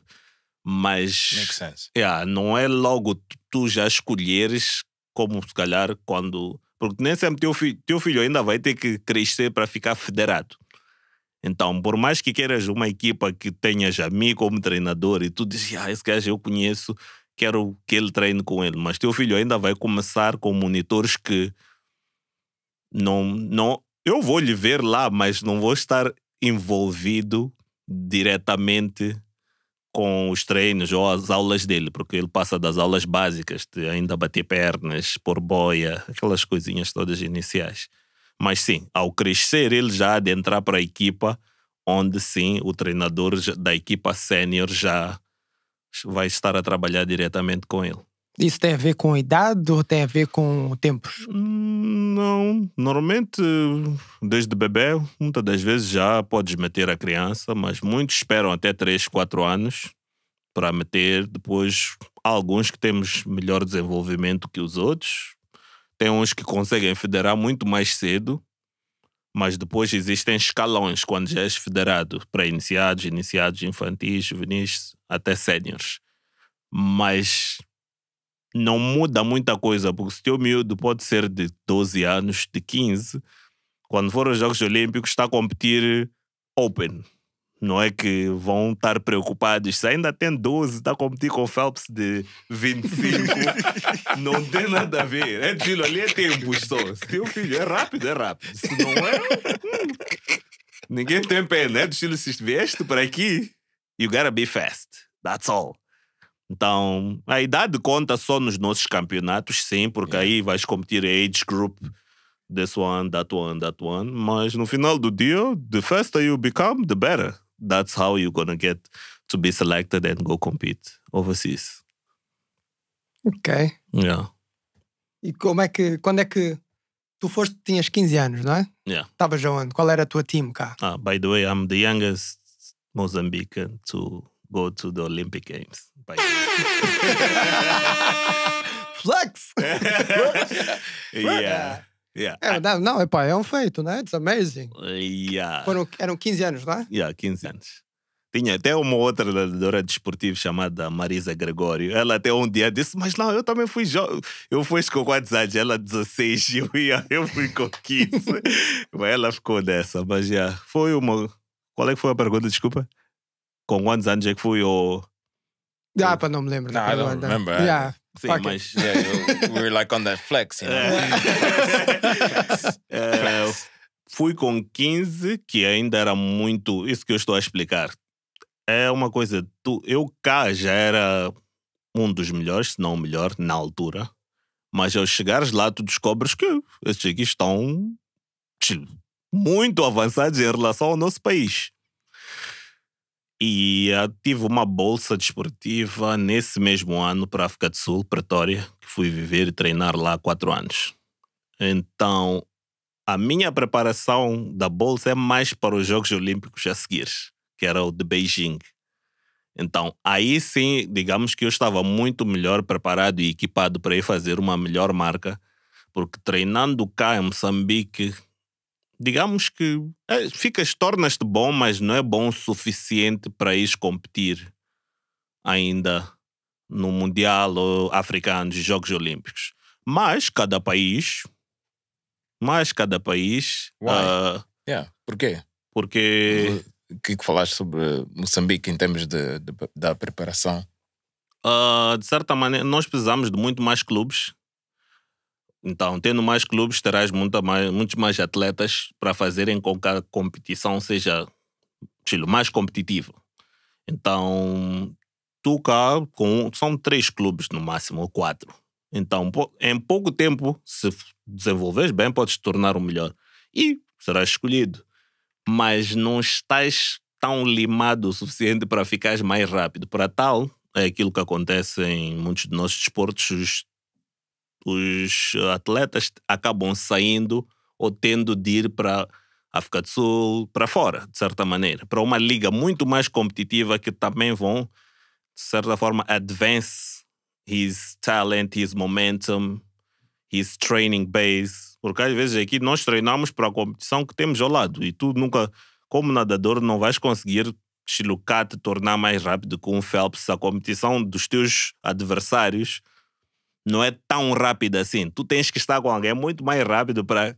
Mas Makes sense. Yeah, não é logo tu já escolheres como se calhar quando. Porque nem sempre teu, fi teu filho ainda vai ter que crescer para ficar federado. Então, por mais que queiras uma equipa que tenhas a mim como treinador e tu dizes, ah, esse gajo eu conheço, quero que ele treine com ele, mas teu filho ainda vai começar com monitores que não, não, eu vou lhe ver lá, mas não vou estar envolvido diretamente com os treinos ou as aulas dele, porque ele passa das aulas básicas, de ainda bater pernas, pôr boia, aquelas coisinhas todas iniciais. Mas sim, ao crescer, ele já há de entrar para a equipa, onde sim, o treinador da equipa sénior já vai estar a trabalhar diretamente com ele. Isso tem a ver com a idade ou tem a ver com tempos? Não. Normalmente, desde bebê, muitas das vezes já podes meter a criança, mas muitos esperam até 3, 4 anos para meter. Depois, há alguns que temos melhor desenvolvimento que os outros. Tem uns que conseguem federar muito mais cedo, mas depois existem escalões quando já és federado para iniciados, iniciados infantis, juvenis, até séniores. Mas não muda muita coisa, porque se teu miúdo pode ser de 12 anos, de 15, quando for aos Jogos Olímpicos está a competir open. Não é que vão estar preocupados. Se ainda tem 12, está a competir com o Phelps de 25. não tem nada a ver. É aquilo ali é tempo só. Se teu filho é rápido, é rápido. Se não é. Hum, ninguém tem pena. É do estilo, se vieste para aqui, you gotta be fast. That's all. Então, a idade conta só nos nossos campeonatos, sim, porque yeah. É. aí vais competir age group, this one, that one, that one. Mas no final do dia, the faster you become, the better. That's how you're gonna get to be selected and go compete overseas. Ok. Yeah. E como é que, quando é que tu foste, tinhas 15 anos, não é? Yeah. Estavas onde? Qual era a tua time cá? Ah, by the way, I'm the youngest Mozambican to go to the Olympic Games país. Flex! yeah. Yeah. É, não, não, epá, é um feito, né? It's amazing. Yeah. Foram, eram 15 anos, não é? Yeah, 15 anos. Tinha até uma outra nadadora de esportivo chamada Marisa Gregório. Ela até um dia disse, mas não, eu também fui jovem. Eu fui com quantos anos? Ela 16, eu, eu fui com 15. mas ela ficou dessa, mas já. Yeah, foi uma... Qual é que foi a pergunta, desculpa? Com quantos anos é que fui? Ou... Ah, para não me lembro. não I don't remember. Yeah. Sim, Fuck mas yeah, é, you, we're like on that flex, you know? yeah. É. É, uh, fui com 15, que ainda era muito. Isso que eu estou a explicar. É uma coisa. Tu, eu cá já era um dos melhores, se não o melhor, na altura. Mas ao chegares lá, tu descobres que estes aqui estão tipo, muito avançados em relação ao nosso país. E eh, tive uma bolsa desportiva nesse mesmo ano para a África do Sul, Pretória, que fui viver e treinar lá quatro anos. Então, a minha preparação da bolsa é mais para os Jogos Olímpicos a seguir, que era o de Beijing. Então, aí sim, digamos que eu estava muito melhor preparado e equipado para ir fazer uma melhor marca, porque treinando cá em Moçambique, digamos que é, ficas, tornas-te bom, mas não é bom o suficiente para ir competir ainda no Mundial ou Africanos Jogos Olímpicos. Mas cada país, mas cada país. Uh, yeah. Porquê? Porque. O que, é que falaste sobre Moçambique em termos de, de da preparação? Uh, de certa maneira, nós precisamos de muito mais clubes então, tendo mais clubes, terás mais, muitos mais atletas para fazerem com que a competição seja estilo, mais competitiva. Então, tu cá, com, são três clubes no máximo, ou quatro. Então, em pouco tempo, se desenvolveres bem, podes te tornar o melhor. E serás escolhido. Mas não estás tão limado o suficiente para ficares mais rápido. Para tal, é aquilo que acontece em muitos de nossos desportos, os os atletas acabam saindo ou tendo de ir para África do Sul, para fora, de certa maneira, para uma liga muito mais competitiva que também vão, de certa forma, advance his talent, his momentum, his training base. Porque às vezes aqui nós treinamos para a competição que temos ao lado e tu nunca, como nadador, não vais conseguir deslocar-te, tornar mais rápido que um Phelps. A competição dos teus adversários não é tão rápida assim. Tu tens que estar com alguém muito mais rápido para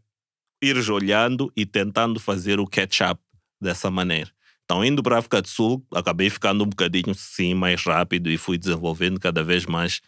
ires olhando e tentando fazer o catch-up dessa maneira. Então, indo para a África do Sul, acabei ficando um bocadinho sim mais rápido e fui desenvolvendo cada vez mais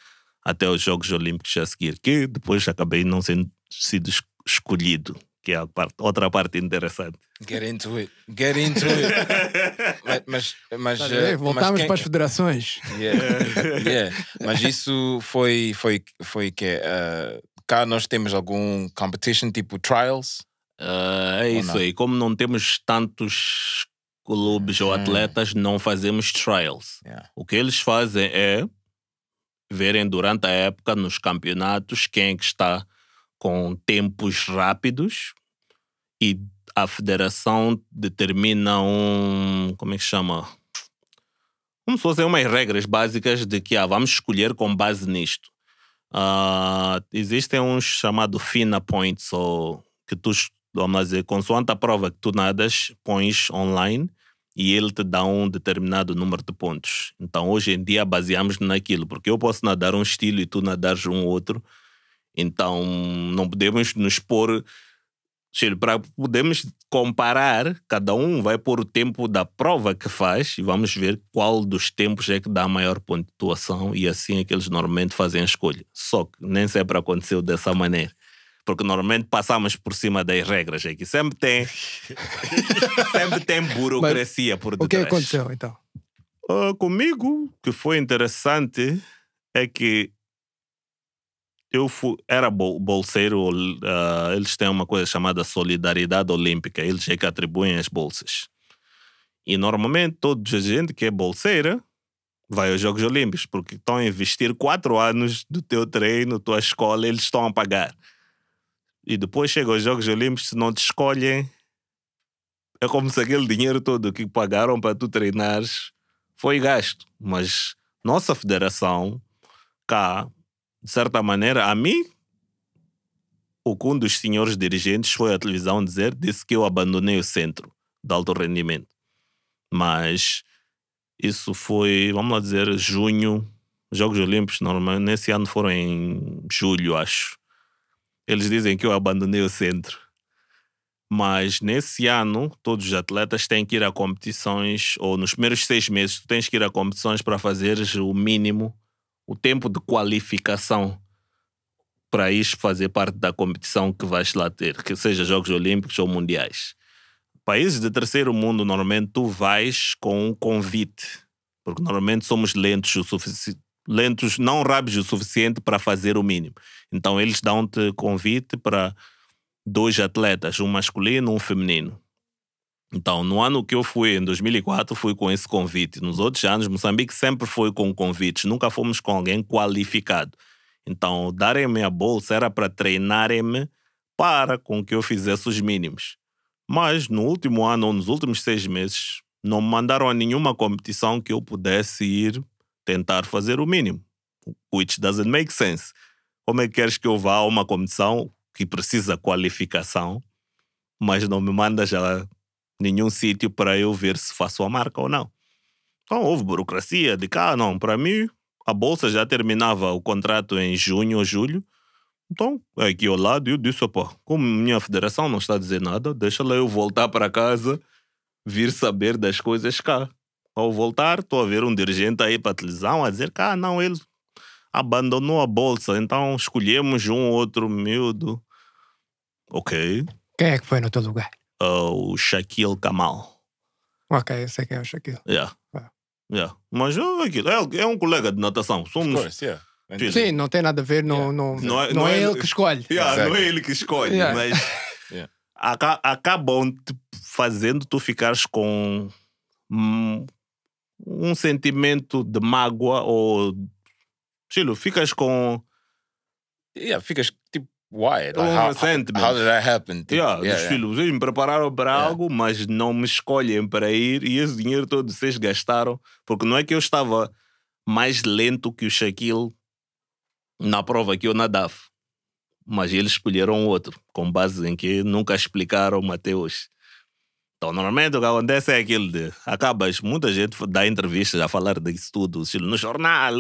até os Jogos Olímpicos a seguir, que depois acabei não sendo sido escolhido que é parte, outra parte interessante. Get into it. Get into it. mas, mas, tá uh, eh, Voltamos mas quem... para as federações. Yeah. yeah. Mas isso foi, foi, foi que uh, cá nós temos algum competition tipo trials? Uh, é isso não? aí. Como não temos tantos clubes ou hum. atletas, não fazemos trials. Yeah. O que eles fazem é verem durante a época nos campeonatos quem é que está com tempos rápidos e a federação determina um. Como é que chama? Como se fossem umas regras básicas de que ah, vamos escolher com base nisto. Uh, existem uns chamados FINA Points, ou que tu, vamos dizer, consoante a prova que tu nadas, pões online e ele te dá um determinado número de pontos. Então, hoje em dia, baseamos naquilo, porque eu posso nadar um estilo e tu nadares um outro então, não podemos nos pôr. Para podemos comparar, cada um vai pôr o tempo da prova que faz e vamos ver qual dos tempos é que dá a maior pontuação e assim é que eles normalmente fazem a escolha. Só que nem sempre aconteceu dessa maneira porque normalmente passamos por cima das regras é que Sempre tem, sempre tem burocracia Mas, por detrás. O que aconteceu então? Uh, comigo, que foi interessante é que eu fui, era bolseiro, uh, eles têm uma coisa chamada solidariedade olímpica, eles é que atribuem as bolsas. E normalmente toda a gente que é bolseira vai aos Jogos Olímpicos, porque estão a investir quatro anos do teu treino, tua escola, eles estão a pagar. E depois chega aos Jogos Olímpicos, se não te escolhem, é como se aquele dinheiro todo que pagaram para tu treinares foi gasto. Mas nossa federação cá de certa maneira, a mim, o que um dos senhores dirigentes foi à televisão dizer, disse que eu abandonei o centro de alto rendimento. Mas isso foi, vamos lá dizer, junho, Jogos Olímpicos, normal, nesse ano foram em julho, acho. Eles dizem que eu abandonei o centro. Mas nesse ano, todos os atletas têm que ir a competições, ou nos primeiros seis meses, tu tens que ir a competições para fazeres o mínimo o tempo de qualificação para isso fazer parte da competição que vais lá ter, que seja Jogos Olímpicos ou Mundiais. Países de terceiro mundo, normalmente tu vais com um convite, porque normalmente somos lentos o suficiente lentos, não rápidos o suficiente para fazer o mínimo. Então eles dão-te convite para dois atletas, um masculino e um feminino. Então, no ano que eu fui, em 2004, fui com esse convite. Nos outros anos, Moçambique sempre foi com convites, nunca fomos com alguém qualificado. Então, darem-me a bolsa era para treinarem-me para com que eu fizesse os mínimos. Mas no último ano, ou nos últimos seis meses, não me mandaram a nenhuma competição que eu pudesse ir tentar fazer o mínimo. Which doesn't make sense. Como é que queres que eu vá a uma competição que precisa qualificação, mas não me mandas a nenhum sítio para eu ver se faço a marca ou não. Então houve burocracia de cá, não. Para mim, a bolsa já terminava o contrato em junho ou julho. Então, aqui ao lado, eu disse: opa, como minha federação não está a dizer nada, deixa lá eu voltar para casa, vir saber das coisas cá. Ao voltar, estou a ver um dirigente aí para a televisão a dizer: cá, ah, não, ele abandonou a bolsa, então escolhemos um outro miúdo. Ok. Quem é que foi no teu lugar? uh, o Shaquille Kamal. Ok, eu sei quem é o Shaquille. Yeah. Ah. Yeah. Mas é aquilo, é, é um colega de natação. Somos. Course, yeah. Sim, não tem nada a ver, não, yeah. não, não, é, não, é, é ele que escolhe. Yeah, exactly. Não é ele que escolhe, yeah. mas acabam fazendo tu ficares com hum, um, sentimento de mágoa ou Chilo, ficas com. Yeah, ficas tipo why? Like, um how, How did that happen? Tipo, yeah, yeah, yeah. filhos, me prepararam para yeah. algo, mas não me escolhem para ir e esse dinheiro todo vocês gastaram, porque não é que eu estava mais lento que o Shaquille na prova que eu nadava. Mas eles escolheram outro, com base em que nunca explicaram até hoje. Então, normalmente o que acontece é aquilo de acabas, muita gente dá entrevistas a falar disso tudo, estilo no jornal.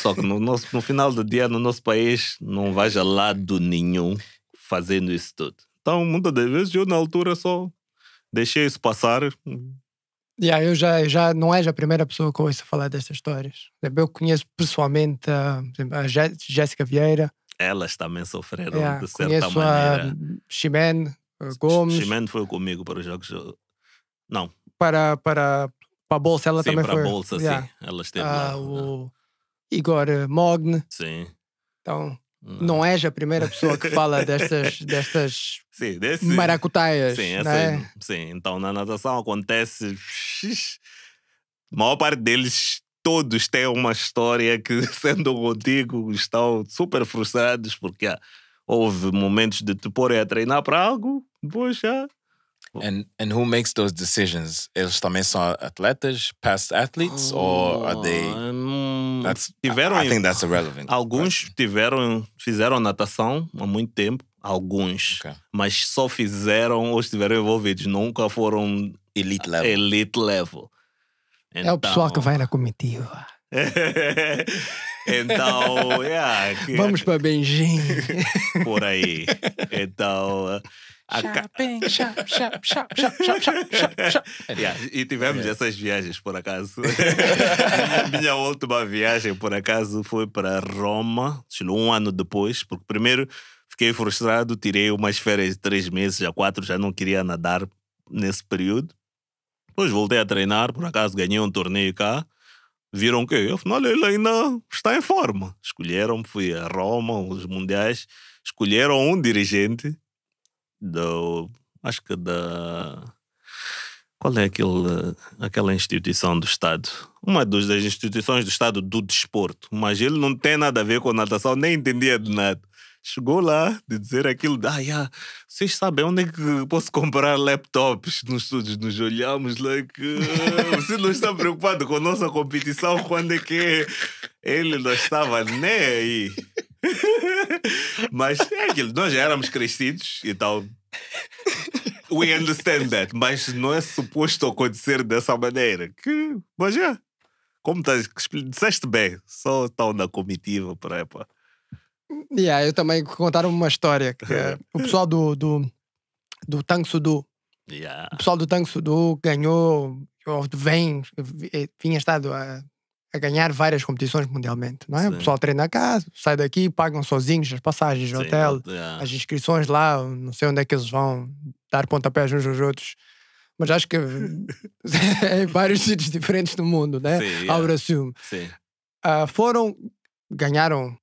Só que no, nosso, no final do dia, no nosso país, não vais a lado nenhum fazendo isso tudo. Então, muitas das vezes eu, na altura, só deixei isso passar. Yeah, eu já, já não és a primeira pessoa que ouço falar destas histórias. Eu conheço pessoalmente a, a Jéssica Vieira. Elas também sofreram yeah, de certa conheço maneira. A Ximene, ah, Gomes. Ximene foi comigo para os jogos. Não. Para, para, para a Bolsa, ela sim, também foi. Sim, para a Bolsa, yeah. sim. Ela esteve ah, lá. É? O Igor eh, Mogne. Sim. Então, não. É? não és a primeira pessoa que fala destas, destas sim, desse, maracutaias. Sim, é? sim, então na natação acontece. A maior parte deles, todos têm uma história que, sendo contigo, estão super frustrados porque. Ah, houve momentos de te pôr a treinar para algo, depois já. And, and who makes those decisions? Eles também são atletas, past athletes, oh, or are they? Ah, hum, that's, tiveram, I, I think that's irrelevant. Alguns question. tiveram, fizeram natação há muito tempo, alguns, okay. mas só fizeram ou estiveram envolvidos, nunca foram elite level. Elite level. Então, é o pessoal que então vai na comitiva. Então, yeah, que, vamos para Benjim. Por aí. Então. A... Shopping, shop, shop, shop, shop, e tivemos yeah. essas viagens, por acaso. minha, minha última viagem, por acaso, foi para Roma, um ano depois, porque primeiro fiquei frustrado, tirei umas férias de três meses, já quatro, já não queria nadar nesse período. Depois voltei a treinar, por acaso ganhei um torneio cá viram que eu, afinal ele ainda está em forma. Escolheram, fui a Roma, os mundiais, escolheram um dirigente do, acho que da qual é aquele, aquela instituição do Estado? Uma das instituições do Estado do desporto, mas ele não tem nada a ver com natação, nem entendia de nada chegou lá de dizer aquilo: ah, yeah, vocês sabem onde é que posso comprar laptops? nos todos nos olhamos like, que eh, você não está preocupado com a nossa competição quando é que ele não estava nem aí. Mas é aquilo, nós já éramos crescidos e tal. We understand that, mas não é suposto acontecer dessa maneira. Que, mas é, como estás, disseste bem, só estão na comitiva para. E yeah, eu também contaram uma história que é, o pessoal do, do, do Tang Sudu, yeah. o pessoal do Tang Sudu ganhou, ou vem, eh, vinha estado a, a ganhar várias competições mundialmente, não é? Sim. O pessoal treina cá, sai daqui, pagam sozinhos as passagens, Sim, hotel, yeah. as inscrições lá, não sei onde é que eles vão dar pontapés uns aos outros mas acho que em vários sítios diferentes do mundo, né? Sim, yeah. Brasil Sim. Uh, foram, ganharam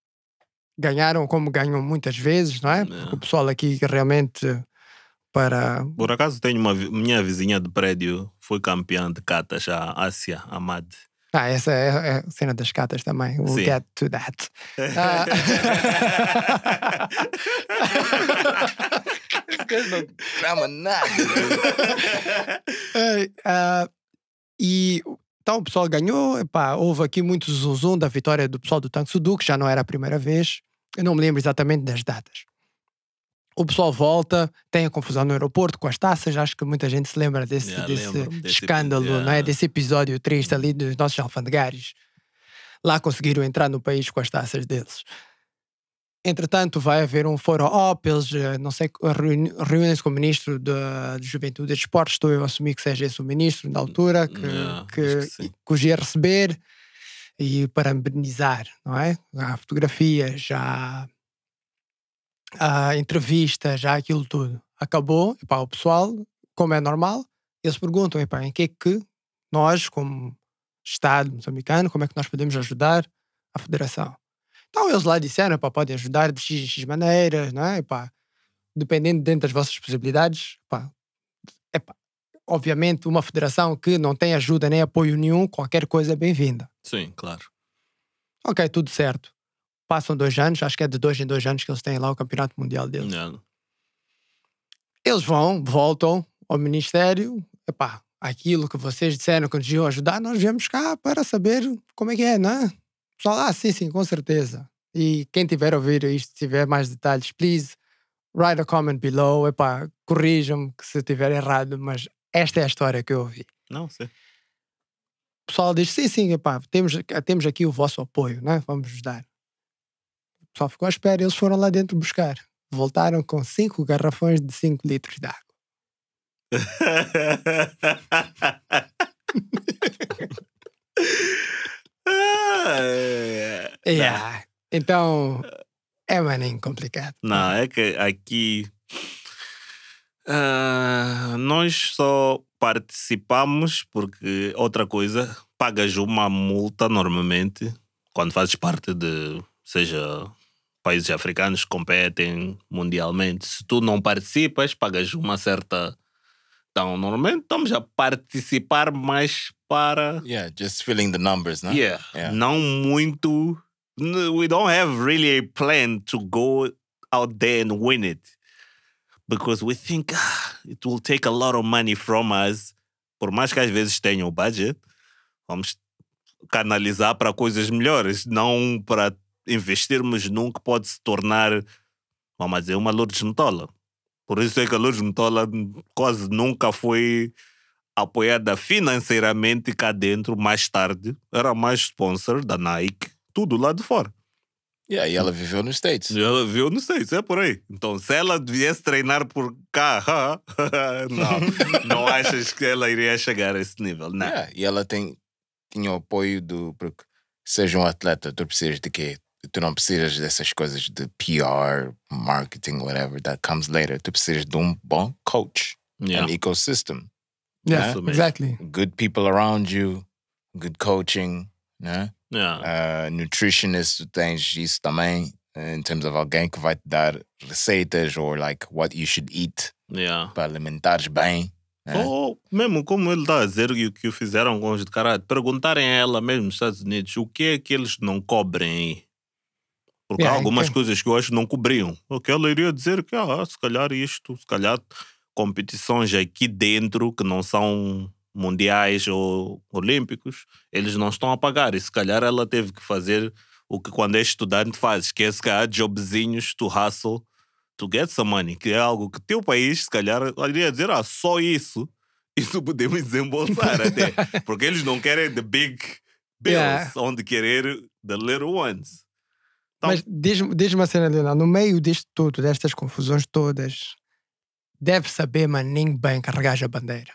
ganharam como ganham muitas vezes, não é? é? Porque o pessoal aqui realmente para. Por acaso tenho uma minha vizinha de prédio, foi campeã de catas, a Ásia Amad. Ah, essa é, é a cena das catas também. We'll Sim. get to that. Ah. não trama né? ah, e então o pessoal ganhou. Epá, houve aqui muito zoom da vitória do pessoal do Tang Sudu, que já não era a primeira vez eu não me lembro exatamente das datas. O pessoal volta, tem a confusão no aeroporto com as taças, acho que muita gente se lembra desse, yeah, desse escândalo, desse, yeah. não é? desse episódio triste ali dos nossos alfandegários. Lá conseguiram entrar no país com as taças deles. Entretanto, vai haver um foro ó, eles eh, não sei, reúnem-se com o ministro da Juventude e Desportos, estou eu a assumir que seja esse o ministro na hum, altura, que, yeah, que, que, receber e para parabenizar, não é? Há fotografias, já há entrevistas, já aquilo tudo. Acabou, e pá, o pessoal, como é normal, eles perguntam, pá, em que é que nós, como Estado moçambicano, como é que nós podemos ajudar a Federação? Então eles lá disseram, pá, podem ajudar de X, X maneiras, não é? pá, dependendo dentro das vossas possibilidades, pá, obviamente, uma federação que não tem ajuda nem apoio nenhum, qualquer coisa é bem-vinda. Sim, claro. Ok, tudo certo. Passam dois anos, acho que é de dois em dois anos que eles têm lá o campeonato mundial deles. Não. Eles vão, voltam ao Ministério, epá, aquilo que vocês disseram que nos iam ajudar, nós viemos cá para saber como é que é, não é? lá ah, sim, sim, com certeza. E quem tiver a ouvir isto, tiver mais detalhes, please write a comment below, epá, corrijam-me se tiver errado, mas esta é a história que eu ouvi. Não sei. O pessoal diz: sim, sim, epá, temos, temos aqui o vosso apoio, né? vamos vos dar. O pessoal ficou à espera, eles foram lá dentro buscar. Voltaram com cinco garrafões de 5 litros de água. yeah. Então, é maninho complicado. Não, é que aqui Uh, nós só participamos porque outra coisa, pagas uma multa normalmente quando fazes parte de, seja países africanos que competem mundialmente. Se tu não participas, pagas uma certa. Então, normalmente estamos a participar mais para. Yeah, just filling the numbers, não né? Yeah. yeah. Não muito. We don't have really a plan to go out there and win it because we think ah, it will take a lot of money from us. Por mais que às vezes tenham budget, vamos canalizar para coisas melhores, não para investirmos num que pode se tornar, vamos dizer, uma Lourdes Mutola. Por isso é que a Lourdes Mutola quase nunca foi apoiada financeiramente cá dentro. Mais tarde, era mais sponsor da Nike, tudo lá de fora. E aí ela viveu nos States. E ela viveu nos States, é por aí. Então, se ela viesse treinar por cá, não, não achas que ela iria chegar a esse nível, não. É, e ela tem, tinha o apoio do... Porque seja um atleta, tu precisas de quê? Tu não precisas dessas coisas de PR, marketing, whatever, that comes later. Tu precisas de um bom coach, yeah. an ecosystem. yeah, né? exactly. Good people around you, good coaching, né? Yeah. Uh, nutritionist, tu tens isso também, eh, em termos de alguém que vai te dar receitas ou like what you should eat yeah. para alimentares bem. Né? Ou mesmo como ele está a dizer o que fizeram com os de caralho, perguntarem a ela mesmo nos Estados Unidos o que é que eles não cobrem aí. Porque yeah, há algumas então... coisas que eu acho que não cobriam. O que ela iria dizer é que ah, se calhar isto, se calhar competições aqui dentro que não são mundiais ou olímpicos, eles não estão a pagar. E se calhar ela teve que fazer o que quando é estudante fazes, que é se calhar jobzinhos to hustle to get some money, que é algo que teu país, se calhar, iria dizer, ah, só isso, isso podemos desembolsar até. Porque eles não querem the big bills, yeah. onde querer the little ones. Então, Mas diz-me diz uma cena, Leonardo, no meio disto tudo, destas confusões todas, deve saber, maninho, bem carregar a bandeira.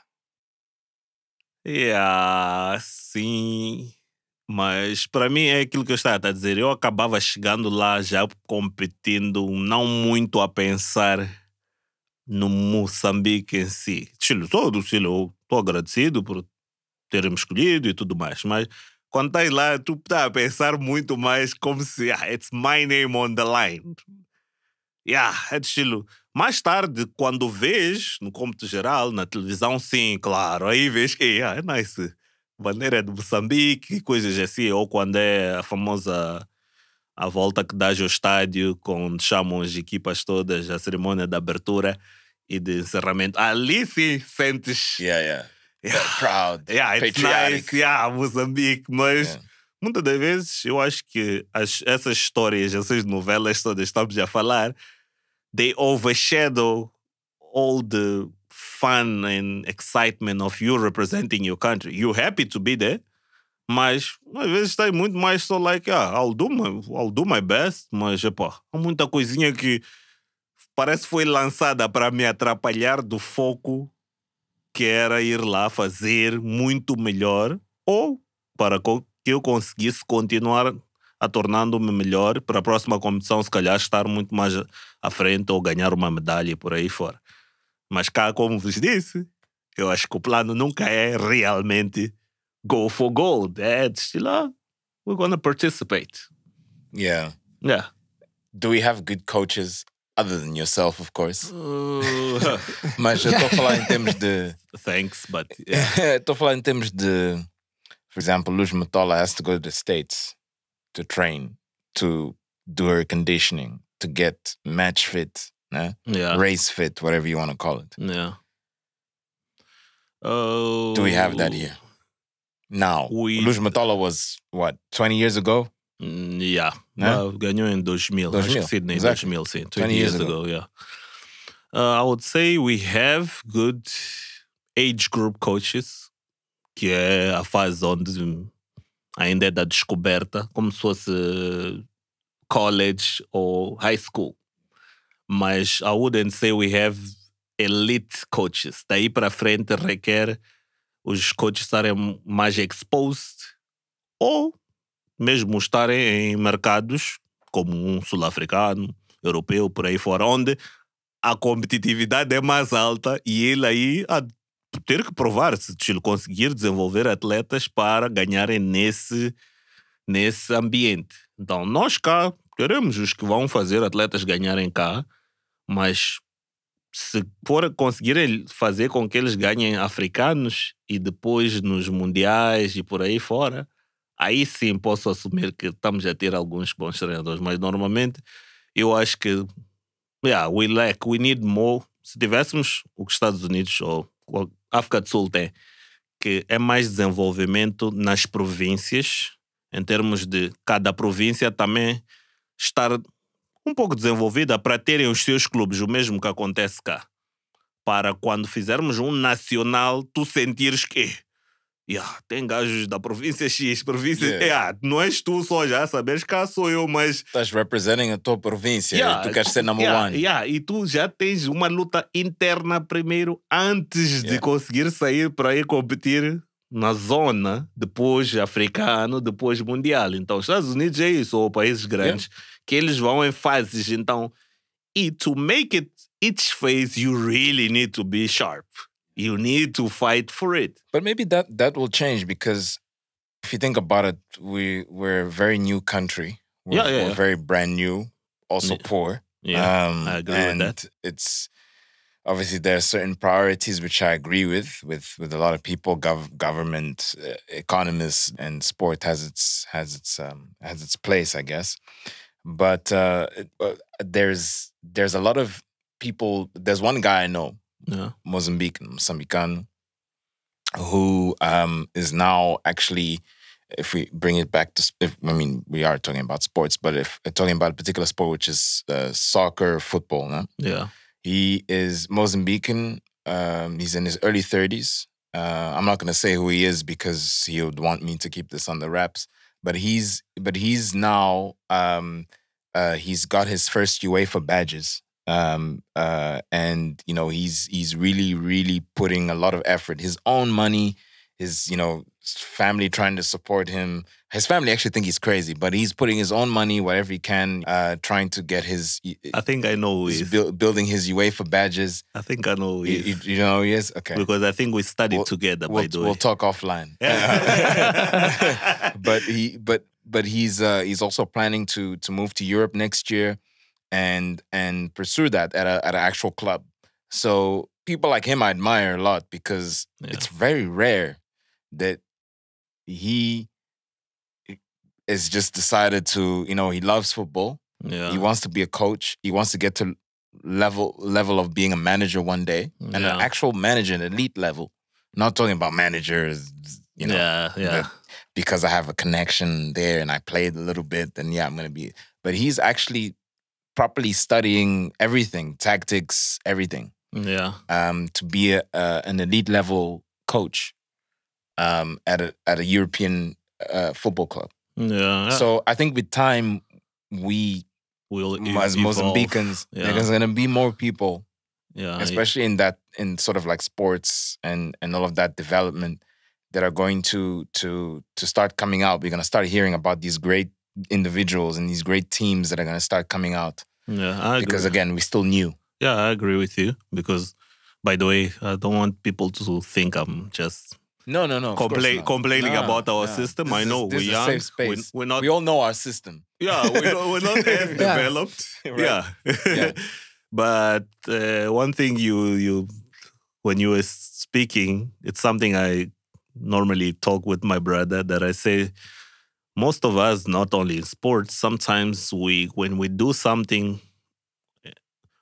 Yeah, é, sim. Mas para mim é aquilo que eu estava a dizer. Eu acabava chegando lá já competindo, não muito a pensar no Moçambique em si. Chile todo, Chile, estou agradecido por terem escolhido e tudo mais. Mas quando estás lá, tu estás a pensar muito mais como se ah, it's my name on the line. Yeah, é de estilo. Mais tarde, quando vês no cômputo geral, na televisão, sim, claro. Aí vês que yeah, é nice. Bandeira é de Moçambique, coisas é assim. Ou quando é a famosa a volta que dás ao estádio, quando chamam as equipas todas, a cerimônia de abertura e de encerramento. Ali sim sentes. Yeah, yeah. yeah. Proud. Yeah, it's Patriotic. nice. Yeah, Moçambique. Mas yeah muitas das vezes eu acho que as, essas histórias, essas novelas todas estamos a falar, they overshadow all the fun and excitement of you representing your country. You're happy to be there, mas às vezes tem muito mais só like, ah, I'll do my, I'll do my best, mas epá, há muita coisinha que parece que foi lançada para me atrapalhar do foco que era ir lá fazer muito melhor ou para que eu conseguisse continuar a tornando-me melhor para a próxima competição, se calhar estar muito mais à frente ou ganhar uma medalha e por aí fora. Mas cá, como vos disse, eu acho que o plano nunca é realmente go for gold. É de lá, we're gonna participate. Yeah. Yeah. Do we have good coaches other than yourself, of course? Uh... Mas eu estou a falar em termos de. Thanks, but. Estou yeah. a falar em termos de for example, Luj Mutala has to go to the States to train, to do her conditioning, to get match fit, eh? yeah. race fit, whatever you want to call it. Yeah. Oh. Do we have that oh. here? Now, we, Luj was what, 20 years ago? Mm, yeah. Huh? Uh, in 2000, 2000. Sydney, exactly. 2000, 20, 20 years, years ago, ago yeah. Uh, I would say we have good age group coaches que é a fase onde ainda é da descoberta, como se fosse college ou high school. Mas I wouldn't say we have elite coaches. Daí para frente requer os coaches estarem mais exposed ou mesmo estarem em mercados como um sul-africano, europeu, por aí fora, onde a competitividade é mais alta e ele aí ter que provar se Chile conseguir desenvolver atletas para ganharem nesse, nesse ambiente. Então, nós cá queremos os que vão fazer atletas ganharem cá, mas se for conseguirem fazer com que eles ganhem africanos e depois nos mundiais e por aí fora, aí sim posso assumir que estamos a ter alguns bons treinadores, mas normalmente eu acho que yeah, we lack, we need more. Se tivéssemos o que Estados Unidos ou África do Sul tem que é mais desenvolvimento nas províncias, em termos de cada província também estar um pouco desenvolvida para terem os seus clubes, o mesmo que acontece cá. Para quando fizermos um nacional, tu sentires que Yeah, tem gajos da província X, província. Yeah. Yeah, não és tu só já, sabes? Cá sou eu, mas. Estás representing a tua província yeah, e tu queres ser number yeah, one. Yeah, e tu já tens uma luta interna primeiro, antes de conseguir sair para ir competir na zona, depois africano, depois mundial. Então, os Estados Unidos é isso, ou países grandes, que eles vão em fases. Então, e to make it each phase, you really need to be sharp. You need to fight for it. But maybe that that will change because if you think about it, we we're a very new country. We're, yeah, yeah, we're yeah. very brand new, also yeah. poor. Yeah, um, I agree and with that. It's obviously there are certain priorities which I agree with, with with a lot of people, gov- government, uh, economists, and sport has its has its um, has its place, I guess. But uh, it, uh, there's there's a lot of people. There's one guy I know yeah. Mozambican, Mozambican, who um, is now actually, if we bring it back to, if, I mean, we are talking about sports, but if uh, talking about a particular sport, which is uh, soccer, football, no? yeah, he is Mozambican. Um, he's in his early thirties. Uh, I'm not gonna say who he is because he would want me to keep this on the wraps. But he's but he's now um, uh, he's got his first UEFA badges um uh and you know he's he's really really putting a lot of effort his own money his you know family trying to support him his family actually think he's crazy but he's putting his own money whatever he can uh trying to get his i think i know his bu- building his uefa badges i think i know you, you, you, know yes okay because i think we studied we'll, together we'll, by the way we'll talk offline but he but but he's uh he's also planning to to move to europe next year and and pursue that at a at an actual club. So people like him I admire a lot because yeah. it's very rare that he has eh, just decided to, you know, he loves football. Yeah. He wants to be a coach. He wants to get to level level of being a manager one day and an actual manager, an elite level. Not talking about managers, you know. Yeah, yeah. Because I have a connection there and I played a little bit, then yeah, I'm gonna be. But he's actually properly studying everything, tactics, everything. Yeah. Um, to be a, an elite level coach um, at a at a European uh, football club. Yeah. So I think with time, we will as evolve. Mozambicans, yeah. there's gonna be more people. Yeah. Especially in that in sort of like sports and and all of that development that are going to to to start coming out. We're gonna start hearing about these great individuals and these great teams that are going to start coming out. Yeah, I agree. because again, we are still new. Yeah, I agree with you because, by the way, I don't want people to think I'm just no, no, no. Compla- complaining no, about our system. This I know is, we're young. We're, we're, not. We all know our system. Yeah, we're not, as yeah. developed. Yeah. yeah. but uh, one thing you you when you were speaking, it's something I normally talk with my brother that I say most of us, not only in sports, sometimes we when we do something,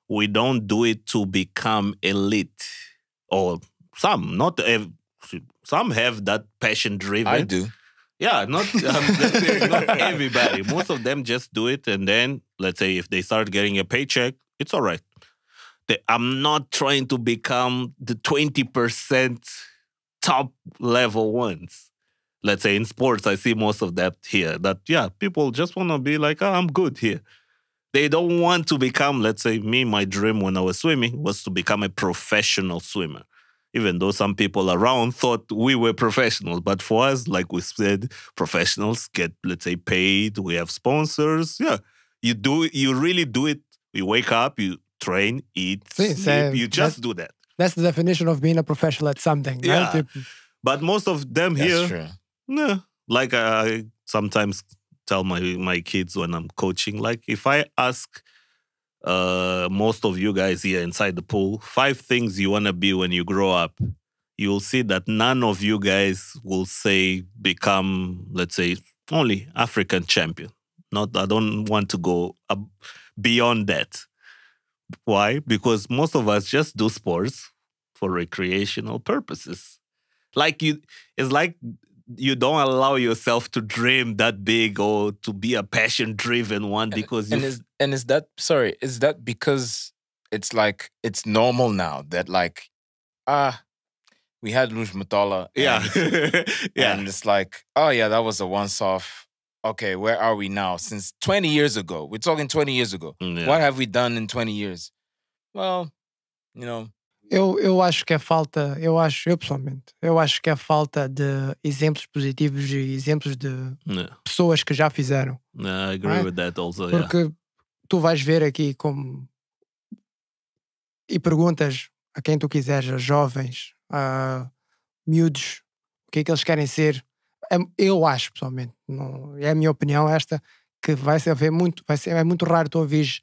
we don't do it to become elite. Or some, not ev- some have that passion driven. I do. Yeah, not, um, not everybody. Most of them just do it, and then let's say if they start getting a paycheck, it's all right. They, I'm not trying to become the twenty percent top level ones let's say in sports, I see most of that here. That yeah, people just want to be like, oh, I'm good here. They don't want to become, let's say, me. My dream when I was swimming was to become a professional swimmer. Even though some people around thought we were professionals, but for us, like we said, professionals get, let's say, paid. We have sponsors. Yeah, you do. You really do it. You wake up. You train, eat, See, sleep. you just do that. That's the definition of being a professional at something. Yeah. But most of them That's here, true. No, like I sometimes tell my my kids when I'm coaching, like if I ask uh, most of you guys here inside the pool five things you want to be when you grow up, you'll see that none of you guys will say become, let's say, only African champion. Not I don't want to go beyond that. Why? Because most of us just do sports for recreational purposes. Like you, it's like you don't allow yourself to dream that big or to be a passion driven one because and, and is and is that sorry is that because it's like it's normal now that like ah uh, we had Luj Matala yeah yeah and it's like oh yeah that was a once off okay where are we now since 20 years ago we're talking 20 years ago mm, yeah. what have we done in 20 years well you know Eu, eu acho que é falta, eu acho, eu pessoalmente, eu acho que é falta de exemplos positivos e exemplos de yeah. pessoas que já fizeram. Yeah, I agree é? with that also, Porque yeah. tu vais ver aqui como e perguntas a quem tu quiseres, a jovens, a miúdos, o que é que eles querem ser. Eu acho, pessoalmente, não, é a minha opinião esta, que vai ser ver muito, vai ser, é muito raro tu ouvires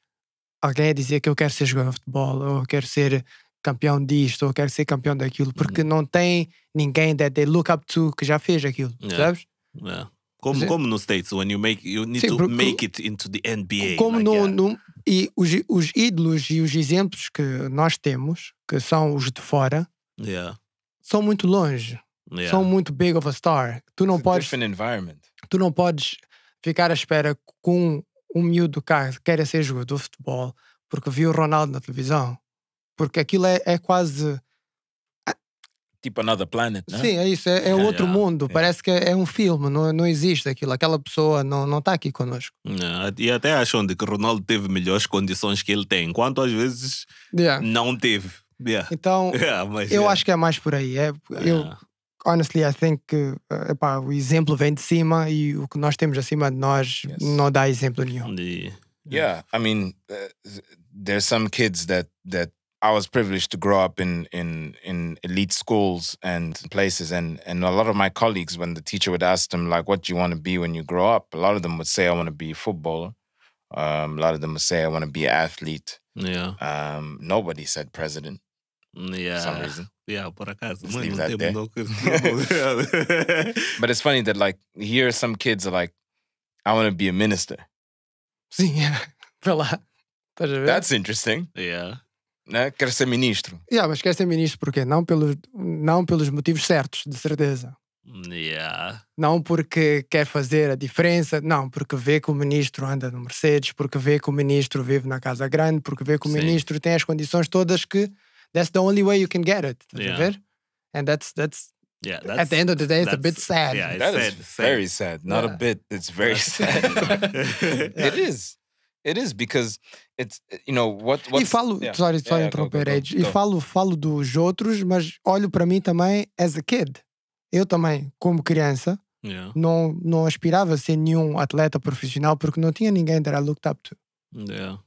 alguém a dizer que eu quero ser jogador de futebol, ou eu quero ser campeão disto, ou quero ser campeão daquilo, porque uhum. não tem ninguém that they look up to que já fez aquilo, yeah. sabes? Yeah. Como, como nos States, when you make you need Sim, to make it into the NBA. Como like, no, no, e os, os ídolos e os exemplos que nós temos, que são os de fora, yeah. são muito longe. Yeah. São muito big of a star. Tu não It's podes. Tu não podes ficar à espera com um miúdo cá que queira ser jogador de futebol porque viu o Ronaldo na televisão. Porque aquilo é, é quase. Ah, tipo Another Planet, né? Sim, é isso. É, é outro yeah, mundo. Yeah. Parece que é, é um filme. Não, não existe aquilo. Aquela pessoa não, não está aqui conosco. Yeah. E até acham de que Ronaldo teve melhores condições que ele tem, enquanto às vezes não teve. Então, mas, eu acho que é mais por aí. É, eu, honestly, I think que eh, epá, o exemplo vem de cima e o que nós temos acima de nós yes. não dá exemplo nenhum. Yeah, I mean, uh, there's some kids that that I was privileged to grow up in in in elite schools and places, and and a lot of my colleagues, when the teacher would ask them like, "What do you want to be when you grow up?" A lot of them would say, "I want to be a footballer." Um, a lot of them would say, "I want to be an athlete." Yeah. Um, nobody said president. Yeah. For some reason. Yeah, por acaso. Leave that there. but it's funny that like here, some kids are like, "I want to be a minister." Sim, pela. That's interesting. Yeah. né? quer ser ministro. Yeah, mas quer ser ministro porquê? Não pelos, não pelos motivos certos, de certeza. Yeah. Não porque quer fazer a diferença, não, porque vê que o ministro anda no Mercedes, porque vê que o ministro vive na Casa Grande, porque vê que o Sim. ministro tem as condições todas que that's the only way you can get it. Estás yeah. a ver? And that's, that's, yeah, that's at the end of the day, it's a bit sad. Yeah, it's that sad, is sad. very sad. Not yeah. a bit, it's very sad. it is. It is because It's, you know, what, e falo, yeah, sorry, yeah, interromper, yeah, go, go, go, E falo, falo dos outros, mas olho para mim também as a kid. Eu também, como criança, yeah. não, não aspirava a ser nenhum atleta profissional porque não tinha ninguém that I looked up to. Yeah.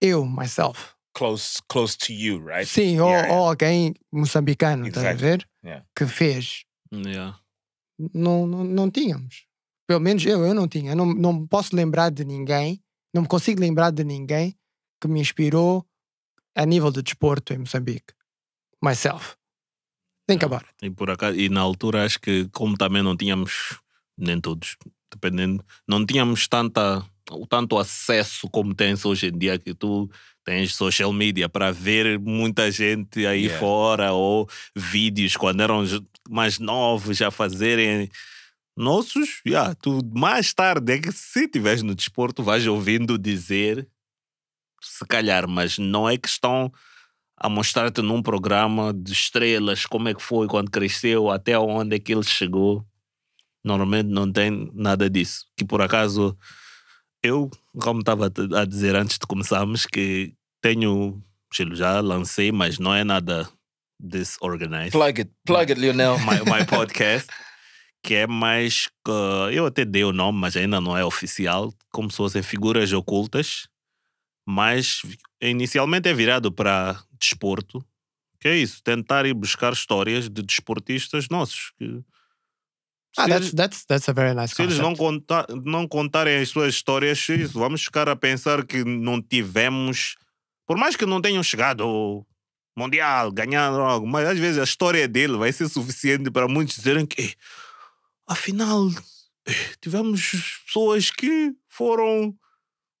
Eu, myself. Close, close to you, right? Sim, ou, ou, alguém moçambicano, exactly. estás a ver? Que fez. Não, não, não tínhamos. Pelo menos eu, eu não tinha. não, não posso lembrar de ninguém, não me consigo lembrar de ninguém que me inspirou a nível de desporto em Moçambique. Myself. Tem que ah, acabar. E, por acaso, e na altura acho que, como também não tínhamos, nem todos, dependendo, não tínhamos tanta, tanto acesso como tens hoje em dia, que tu tens social media para ver muita gente aí yeah. fora, ou vídeos quando eram mais novos a fazerem nossos, yeah, tu mais tarde é que se estiveres no desporto vais ouvindo dizer se calhar, mas não é que estão a mostrar-te num programa de estrelas como é que foi quando cresceu, até onde é que ele chegou. Normalmente não tem nada disso. Que por acaso eu, como estava a dizer antes de começarmos, que tenho, já lancei, mas não é nada disorganized. Plug it, plug it, Lionel. My, my podcast, que é mais. Que, eh, eu até dei o nome, mas ainda não é oficial, como se fossem figuras ocultas mas inicialmente é virado para desporto, que é isso, tentar ir buscar histórias de desportistas nossos que ah, that's, that's, that's a very nice se concept. eles não, contar, não contarem as suas histórias, isso, vamos ficar a pensar que não tivemos, por mais que não tenham chegado ao Mundial, ganharam algo, mas às vezes a história dele vai ser suficiente para muitos dizerem que eh, afinal eh, tivemos pessoas que foram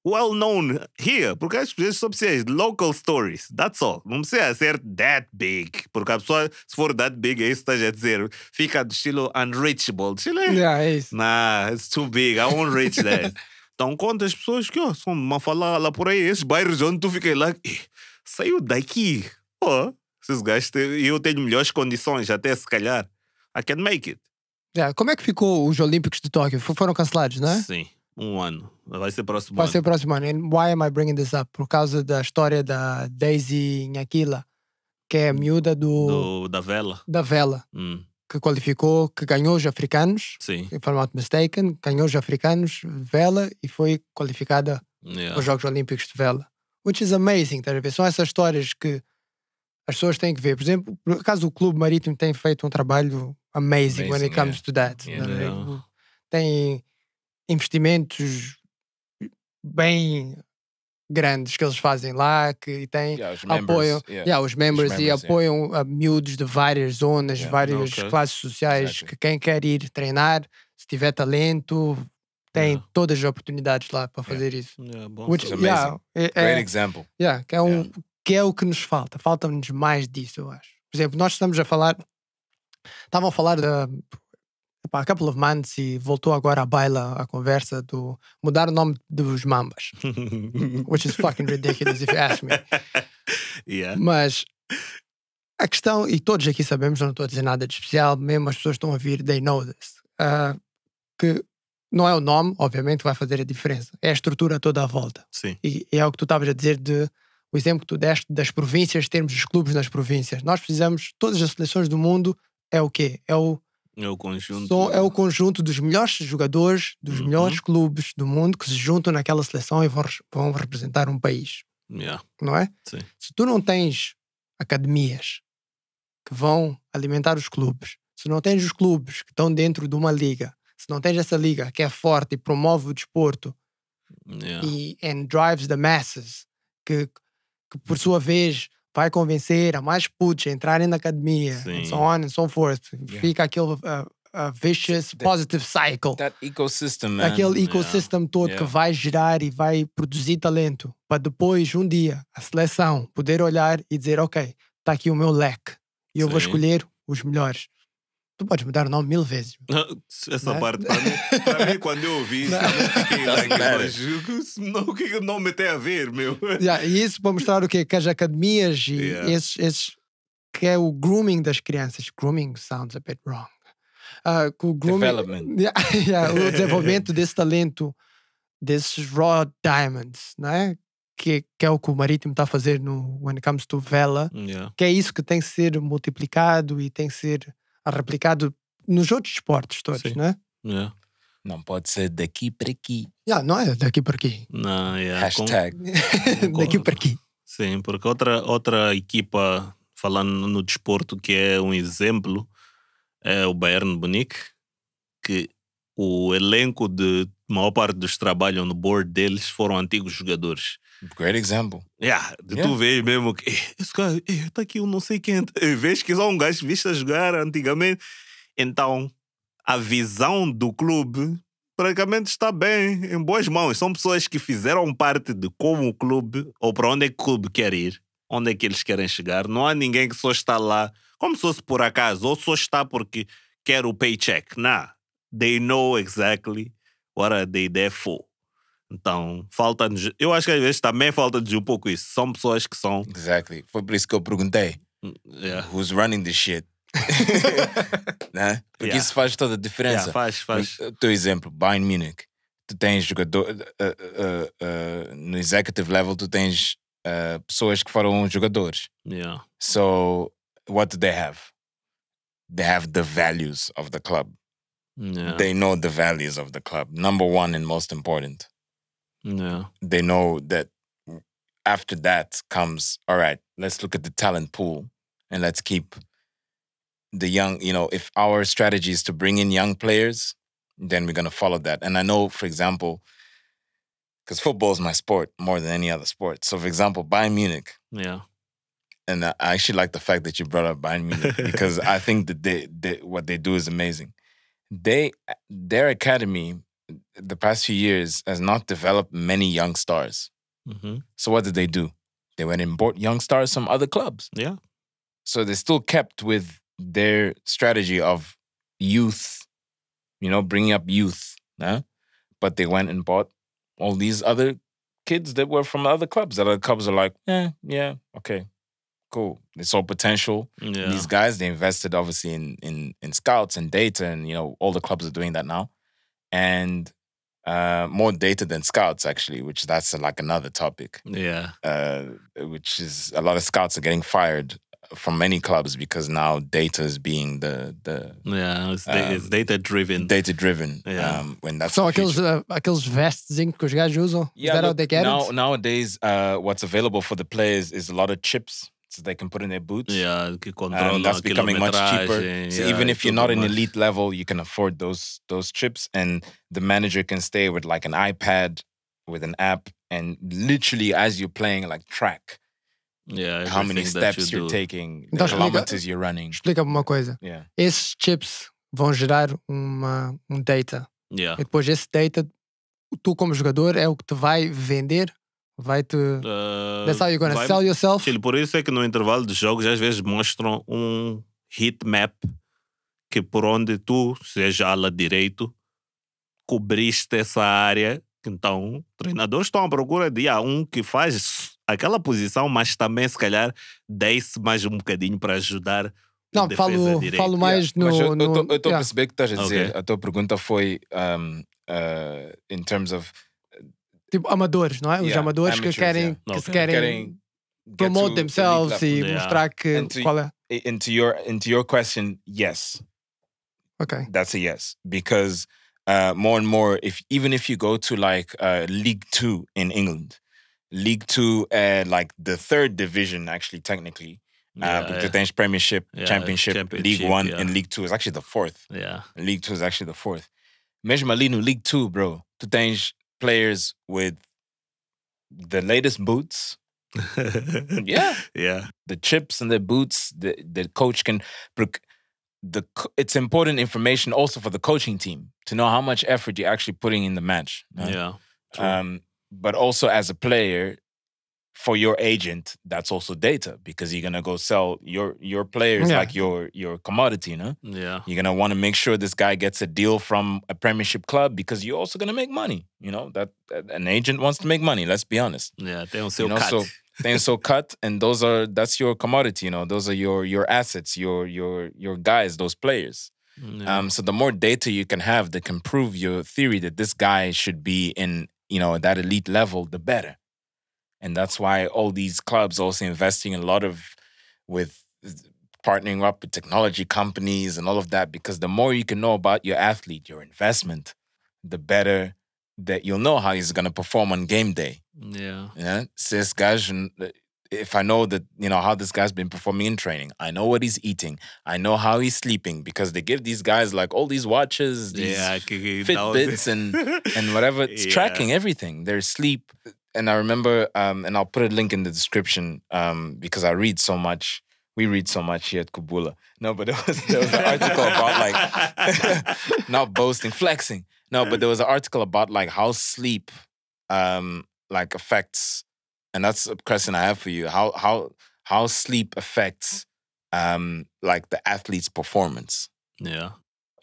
well known here, porque as pessoas só precisam local stories, that's all. Não precisa ser that big, porque a pessoa, se for that big, é isso que está a dizer, fica do estilo unreachable. chile. é, yeah, é isso. Nah, it's too big, I won't reach that. então conta as pessoas que oh, são uma fala lá por aí, esses bairros onde tu fiquei lá, eh, saiu daqui, oh, esses gajos, eu tenho melhores condições até se calhar, I can make it. Yeah, como é que ficou os Olímpicos de Tóquio? Foram cancelados, não é? Sim um ano. Vai ser próximo Vai ano. Vai ser próximo ano. And why am I bringing this up? Por causa da história da Daisy Nhaquila, que é a miúda do, do da vela. Da vela. Hum. Que qualificou, que ganhou os africanos. Sim. If I'm not mistaken, ganhou os africanos, vela, e foi qualificada yeah. aos Jogos Olímpicos de vela. Which is amazing, estás a ver? São essas histórias que as pessoas têm que ver. Por exemplo, por acaso o Clube Marítimo tem feito um trabalho amazing, amazing when it comes yeah. to that. Yeah. Tá tem investimentos bem grandes que eles fazem lá, que têm yeah, apoio, yeah. Yeah, os membros e apoiam yeah. miúdos de várias zonas, várias classes sociais, exactly. que quem quer ir treinar, se tiver talento, tem todas as oportunidades lá para fazer isso. Yeah, yeah, é, é, Great example. Yeah, que, é um, que é o que nos falta. Falta-nos mais disso, eu acho. Por exemplo, nós estamos a falar, estavam a falar da há couple of months e voltou agora à baila a conversa do mudar o nome dos mambas. which is fucking ridiculous if you ask me. Yeah. Mas a questão, e todos aqui sabemos, não estou a dizer nada de especial, mesmo as pessoas estão a ouvir, they know this. Uh, que não é o nome, obviamente, que vai fazer a diferença. É a estrutura toda à volta. Sim. E, e é o que tu estavas a dizer de o exemplo que tu deste das províncias, termos os clubes nas províncias. Nós precisamos, todas as seleções do mundo é o quê? É o é o conjunto. São, é o conjunto dos melhores jogadores dos uhum. melhores clubes do mundo que se juntam naquela seleção e vão, vão representar um país. Yeah. Não é? Sim. Se tu não tens academias que vão alimentar os clubes, se não tens os clubes que estão dentro de uma liga, se não tens essa liga que é forte e promove o desporto yeah. e and drives the masses, que, que por sua vez vai convencer a mais putos a entrarem na academia, and so on and so forth. Yeah. Fica aquele uh, uh, vicious that, positive cycle. That ecosystem, man. Aquele ecosystem yeah. todo yeah. que vai gerar e vai produzir talento. Para depois, um dia, a seleção poder olhar e dizer: Ok, está aqui o meu leque. E eu Sim. vou escolher os melhores. Tu pode mudar o nome mil vezes. Essa né? parte, para mim, mim, quando eu ouvi isso, o que o nome tem a ver, meu? Yeah, e isso para mostrar o quê? Que as academias e yeah. esses, esses, que é o grooming das crianças. Grooming sounds a bit wrong. Uh, o grooming, Development. Yeah, yeah, o desenvolvimento desse talento, desses raw diamonds, né? Que, que é o que o marítimo está a fazer no When It Comes to Vela. Que é isso que tem que ser multiplicado e tem que ser a replicado nos outros esportes todos, Sim. né? Yeah. É. Não pode ser daqui para aqui. Yeah, não é daqui para aqui. Não, yeah. É, Hashtag. Com... daqui para aqui. Sim, porque outra, outra equipa, falando no desporto, que é um exemplo, é o Bayern Munique, que o elenco de maior parte dos trabalham no board deles foram antigos jogadores. Great example. Yeah, de yeah. tu vês mesmo que eh, esse cara está eh, aqui, eu não sei quem. Eh, vês que só um gajo viste a jogar antigamente. Então, a visão do clube praticamente está bem, em boas mãos. São pessoas que fizeram parte de como o clube, ou para onde é que o clube quer ir, onde é que eles querem chegar. Não há ninguém que só está lá como se fosse por acaso, ou só está porque quer o paycheck. Não. they know exactly what are they there for. Então, falta-nos. Eu acho que às vezes também falta-nos um pouco isso. São pessoas que são. Exactly. Foi por isso que eu perguntei. Hum, yeah. Who's running this shit? né? Porque yeah. isso faz toda a diferença. Yeah, faz, faz. O teu exemplo, Bayern Munich. Tu tens jogador. Uh, uh, uh, no executive level, tu tens eh, pessoas que foram jogadores. Yeah. So, what do they have? They have the values of the club. Yeah. They know the values of the club. Number one and most important. Yeah. They know that after that comes, all right, let's look at the talent pool and let's keep the young, you know, if our strategy is to bring in young players, then we're going to follow that. And I know, for example, because football is my sport more than any other sport. So, for example, Bayern Munich. Yeah. And I actually like the fact that you brought up Bayern Munich because I think that they, they, what they do is amazing. They their academy the past few years has not developed many young stars. Mm-hmm. So what did they do? They went and bought young stars from other clubs. Yeah. So they still kept with their strategy of youth, you know, bringing up youth. Huh? But they went and bought all these other kids that were from other clubs. That other clubs are like, yeah, yeah, okay, cool. They saw potential. Yeah. These guys, they invested obviously in in in scouts and data, and you know all the clubs are doing that now. And uh, more data than scouts actually, which that's uh, like another topic. Yeah, uh, which is a lot of scouts are getting fired from many clubs because now data is being the the yeah it's, um, it's data driven data driven yeah um, when that's So aqueles uh, aqueles zinc que os gajos usam yeah, is that how they get now, it? nowadays uh, what's available for the players is a lot of chips so they can put in their boots. Yeah, and that's becoming much cheaper. So yeah, even if you're not an elite level, you can afford those those trips, and the manager can stay with like an iPad with an app, and literally as you're playing, like track. Yeah, how many steps you you're do. taking, então, kilometers explica, you're running. explica uma coisa. Yeah. Esses chips vão gerar uma, um data. Yeah. E depois esse data, tu como jogador, é o que te vai vender Vai-te. Uh, That's how you're gonna vai, sell yourself. Filho, por isso é que no intervalo dos jogos às vezes mostram um heat map que por onde tu, seja ala direito, cobriste essa área. Então, treinadores estão à procura de ah, um que faz aquela posição, mas também, se calhar, desce mais um bocadinho para ajudar não, falo, direita. falo mais yeah. no. Mas eu estou yeah. a perceber que estás a dizer. Okay. A tua pergunta foi um, uh, in terms of tipo amadores, não é? Os yeah, amadores amateurs, que querem, yeah. que okay. querem, querem promote themselves e yeah. mostrar que qual é. Into your into your question, yes. Okay. That's a yes because uh, more and more, if even if you go to like uh, League Two in England, League Two, uh, like the third division, actually technically, yeah, uh, yeah. the Danish Premiership, yeah, Championship, Championship, League One, and League Two is actually the fourth. Yeah, League Two is actually the fourth. Mesmo ali no League Two, bro, tu tens players with the latest boots. yeah, yeah. The chips and the boots. The the coach can look. The it's important information also for the coaching team to know how much effort you're actually putting in the match. Right? Yeah. True. Um, but also as a player, for your agent, that's also data because you're gonna go sell your your players yeah. like your your commodity, you know? Yeah. You're gonna want to make sure this guy gets a deal from a premiership club because you're also gonna make money. You know, that, that an agent wants to make money, let's be honest. Yeah, they don't sell you know, cut. So, they so cut and those are that's your commodity, you know, those are your your assets, your your your guys, those players. Mm, yeah. Um, so the more data you can have that can prove your theory that this guy should be in, you know, that elite level, the better and that's why all these clubs also investing a lot of with partnering up with technology companies and all of that because the more you can know about your athlete, your investment, the better that you'll know how he's going to perform on game day. Yeah. Yeah. So this guy's, uh, if I know that, you know, how this guy's been performing in training, I know what he's eating, I know how he's sleeping because they give these guys like all these watches, these yeah, Fitbits and, and whatever. It's yeah. tracking everything, their sleep. Uh, and I remember, um, and I'll put a link in the description um, because I read so much. We read so much here at Kubula. No, but there was there was an article about like not boasting, flexing. No, but there was an article about like how sleep um, like affects, and that's a question I have for you. How how how sleep affects um, like the athlete's performance. Yeah.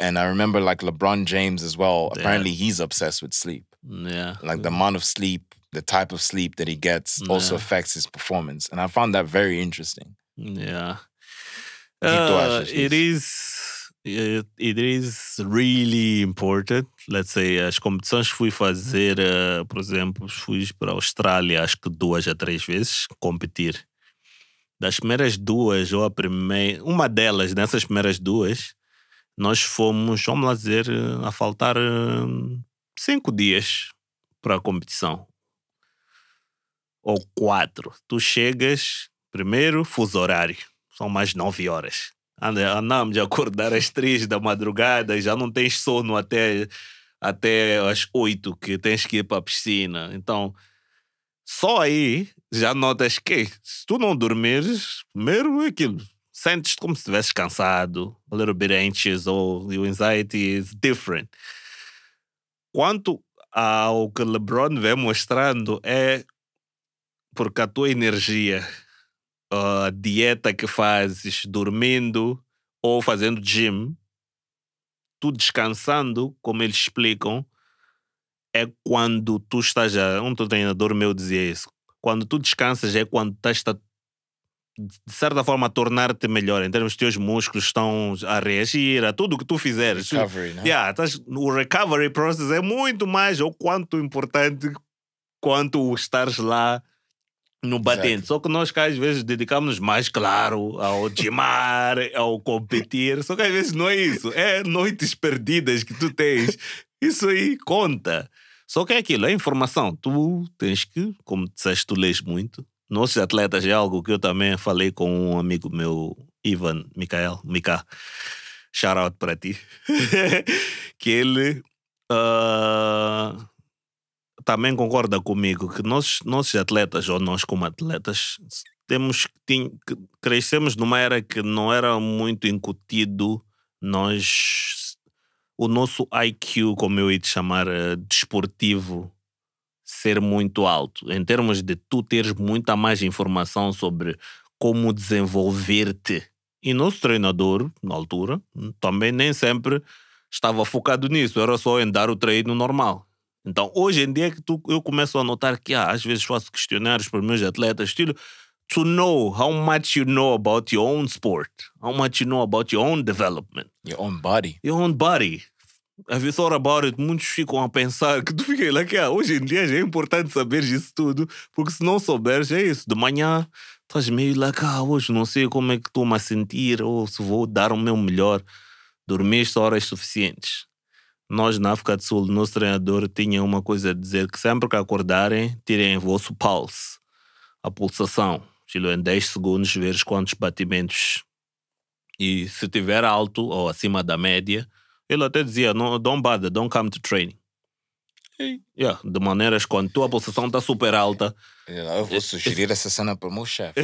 And I remember like LeBron James as well. Yeah. Apparently, he's obsessed with sleep. Yeah. Like the amount of sleep the type of sleep that he gets yeah. also affects his performance. And I found that very interesting. Yeah. Uh, it is it, it is really important. Let's say as competições que fui fazer, uh, por exemplo, fui para a Austrália acho que duas a três vezes competir. Das primeiras duas ou a primeira, uma delas nessas primeiras duas, nós fomos, vamos lá dizer, a faltar uh, cinco dias para a competição ou quatro. Tu chegas, primeiro, fuso horário. São mais nove horas. Andamos de acordar às três da madrugada, e já não tens sono até, até às oito, que tens que ir para a piscina. Então, só aí já notas que se tu não dormires, primeiro aquilo. Sentes como se estivesse cansado, a little bit anxious, ou your anxiety is different. Quanto ao que LeBron vem mostrando, é porque a tua energia, a ah, dieta que fazes dormindo ou fazendo gym, tu descansando, como eles explicam, é quando tu estás já Um treinador meu dizia isso. Quando tu descansas é quando estás a, de certa forma a tornar-te melhor em termos de teus músculos estão a reagir a tudo o que tu fizeres. Recovery, né? yeah, estás, o recovery process é muito mais ou quanto importante quanto estares lá no batente. Exato. Só que nós cá às vezes dedicamos mais, claro, ao timar, ao competir. Só que às vezes não é isso. É noites perdidas que tu tens. Isso aí conta. Só que é aquilo, é informação. Tu tens que, como disseste, tu lês muito. Nossos atletas é algo que eu também falei com um amigo meu, Ivan Mikael, Mika, shout out para ti, que ele uh também concorda comigo que nós, nossos atletas, ou nós como atletas, temos que crescemos numa era que não era muito incutido nós o nosso IQ, como eu ia te chamar, eh, desportivo, ser muito alto, em termos de tu teres muita mais informação sobre como desenvolver-te. E nosso treinador, na altura, também nem sempre estava focado nisso, era só em dar o treino normal. Então, hoje em dia é que tu, eu começo a notar que ah, às vezes faço questionários para meus atletas, estilo to know how much you know about your own sport, how much you know about your own development. Your own body. Your own body. Have you thought about it? Muitos ficam a pensar que tu fiquei lá que ah, hoje em dia já é importante saber isso tudo, porque se não souberes, é isso. De manhã estás meio lá que ah, hoje não sei como é que estou-me a sentir ou se vou dar o meu melhor. Dormiste horas suficientes nós, na África do Sul, nosso treinador tinha uma coisa a dizer, que sempre que acordarem, tirem o vosso pulse, a pulsação. Estilo, em 10 segundos, veres quantos batimentos. E se tiver alto ou acima da média, ele até dizia, don't bother, don't come to training. Yeah, de maneiras quando tua posição está super alta. Eu vou é sugerir essa cena para o meu chefe.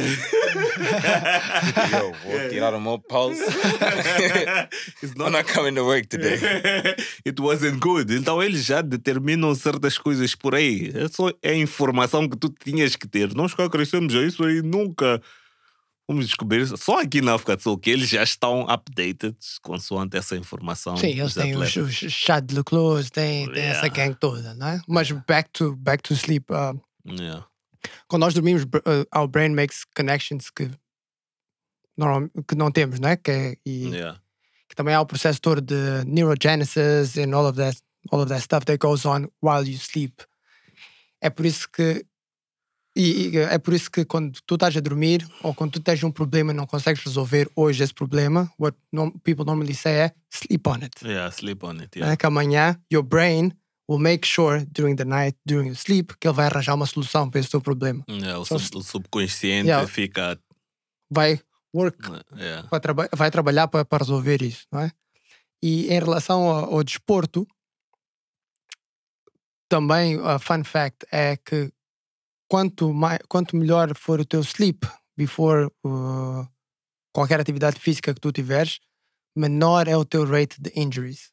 eu vou tirar o meu pulse. It's not... I'm not coming to work today. It wasn't good. Então eles já determinam certas coisas por aí. É só é a informação que tu tinhas que ter. Nós cá crescemos a é isso aí nunca. Vamos descobrir, só aqui na Sul que eles já estão updated consoante essa informação. Sim, eles têm os, os Chad Leclos, tem, essa gang toda, não é? Mas back to, back to sleep. Uh, yeah. Quando nós dormimos, uh, our brain makes connections que, normal, que não temos, não é? Que, é, e, yeah. que também há o processo todo de neurogenesis and all of that, all of that stuff that goes on while you sleep. É por isso que e eh, é por isso que quando tu estás a dormir ou quando tu tens um problema e não consegues resolver hoje esse problema, what people normally say é sleep on it. Yeah, sleep on it. Yeah. É que amanhã your brain will make sure during the night, during your sleep, que ele vai arranjar uma solução para esse teu problema. Yeah, o, so, sub subconsciente yeah, fica. Vai work, né, yeah. vai, traba vai, trabalhar para, resolver isso, não é? E em relação ao, ao desporto, também a fun fact é que quanto, mais, quanto melhor for o teu sleep before uh, qualquer atividade física que tu tiveres, menor é o teu rate de injuries.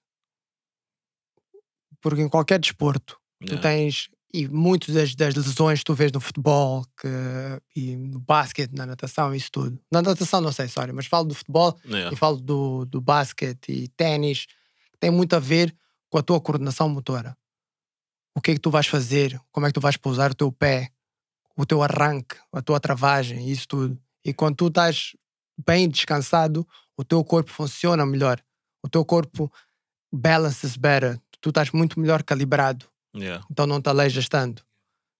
Porque em qualquer desporto, yeah. tu tens, e muitas das, das, lesões que tu vês no futebol que, e no basquete, na natação, isso tudo. Na natação não sei, sorry, mas falo do futebol yeah. e falo do, do basquete e ténis, tem muito a ver com a tua coordenação motora. O que é que tu vais fazer? Como é que tu vais pousar o teu pé? o teu arranque, a tua travagem, isso tudo. E quando tu estás bem descansado, o teu corpo funciona melhor. O teu corpo balances better. Tu estás muito melhor calibrado. Yeah. Então não te aleijas tanto.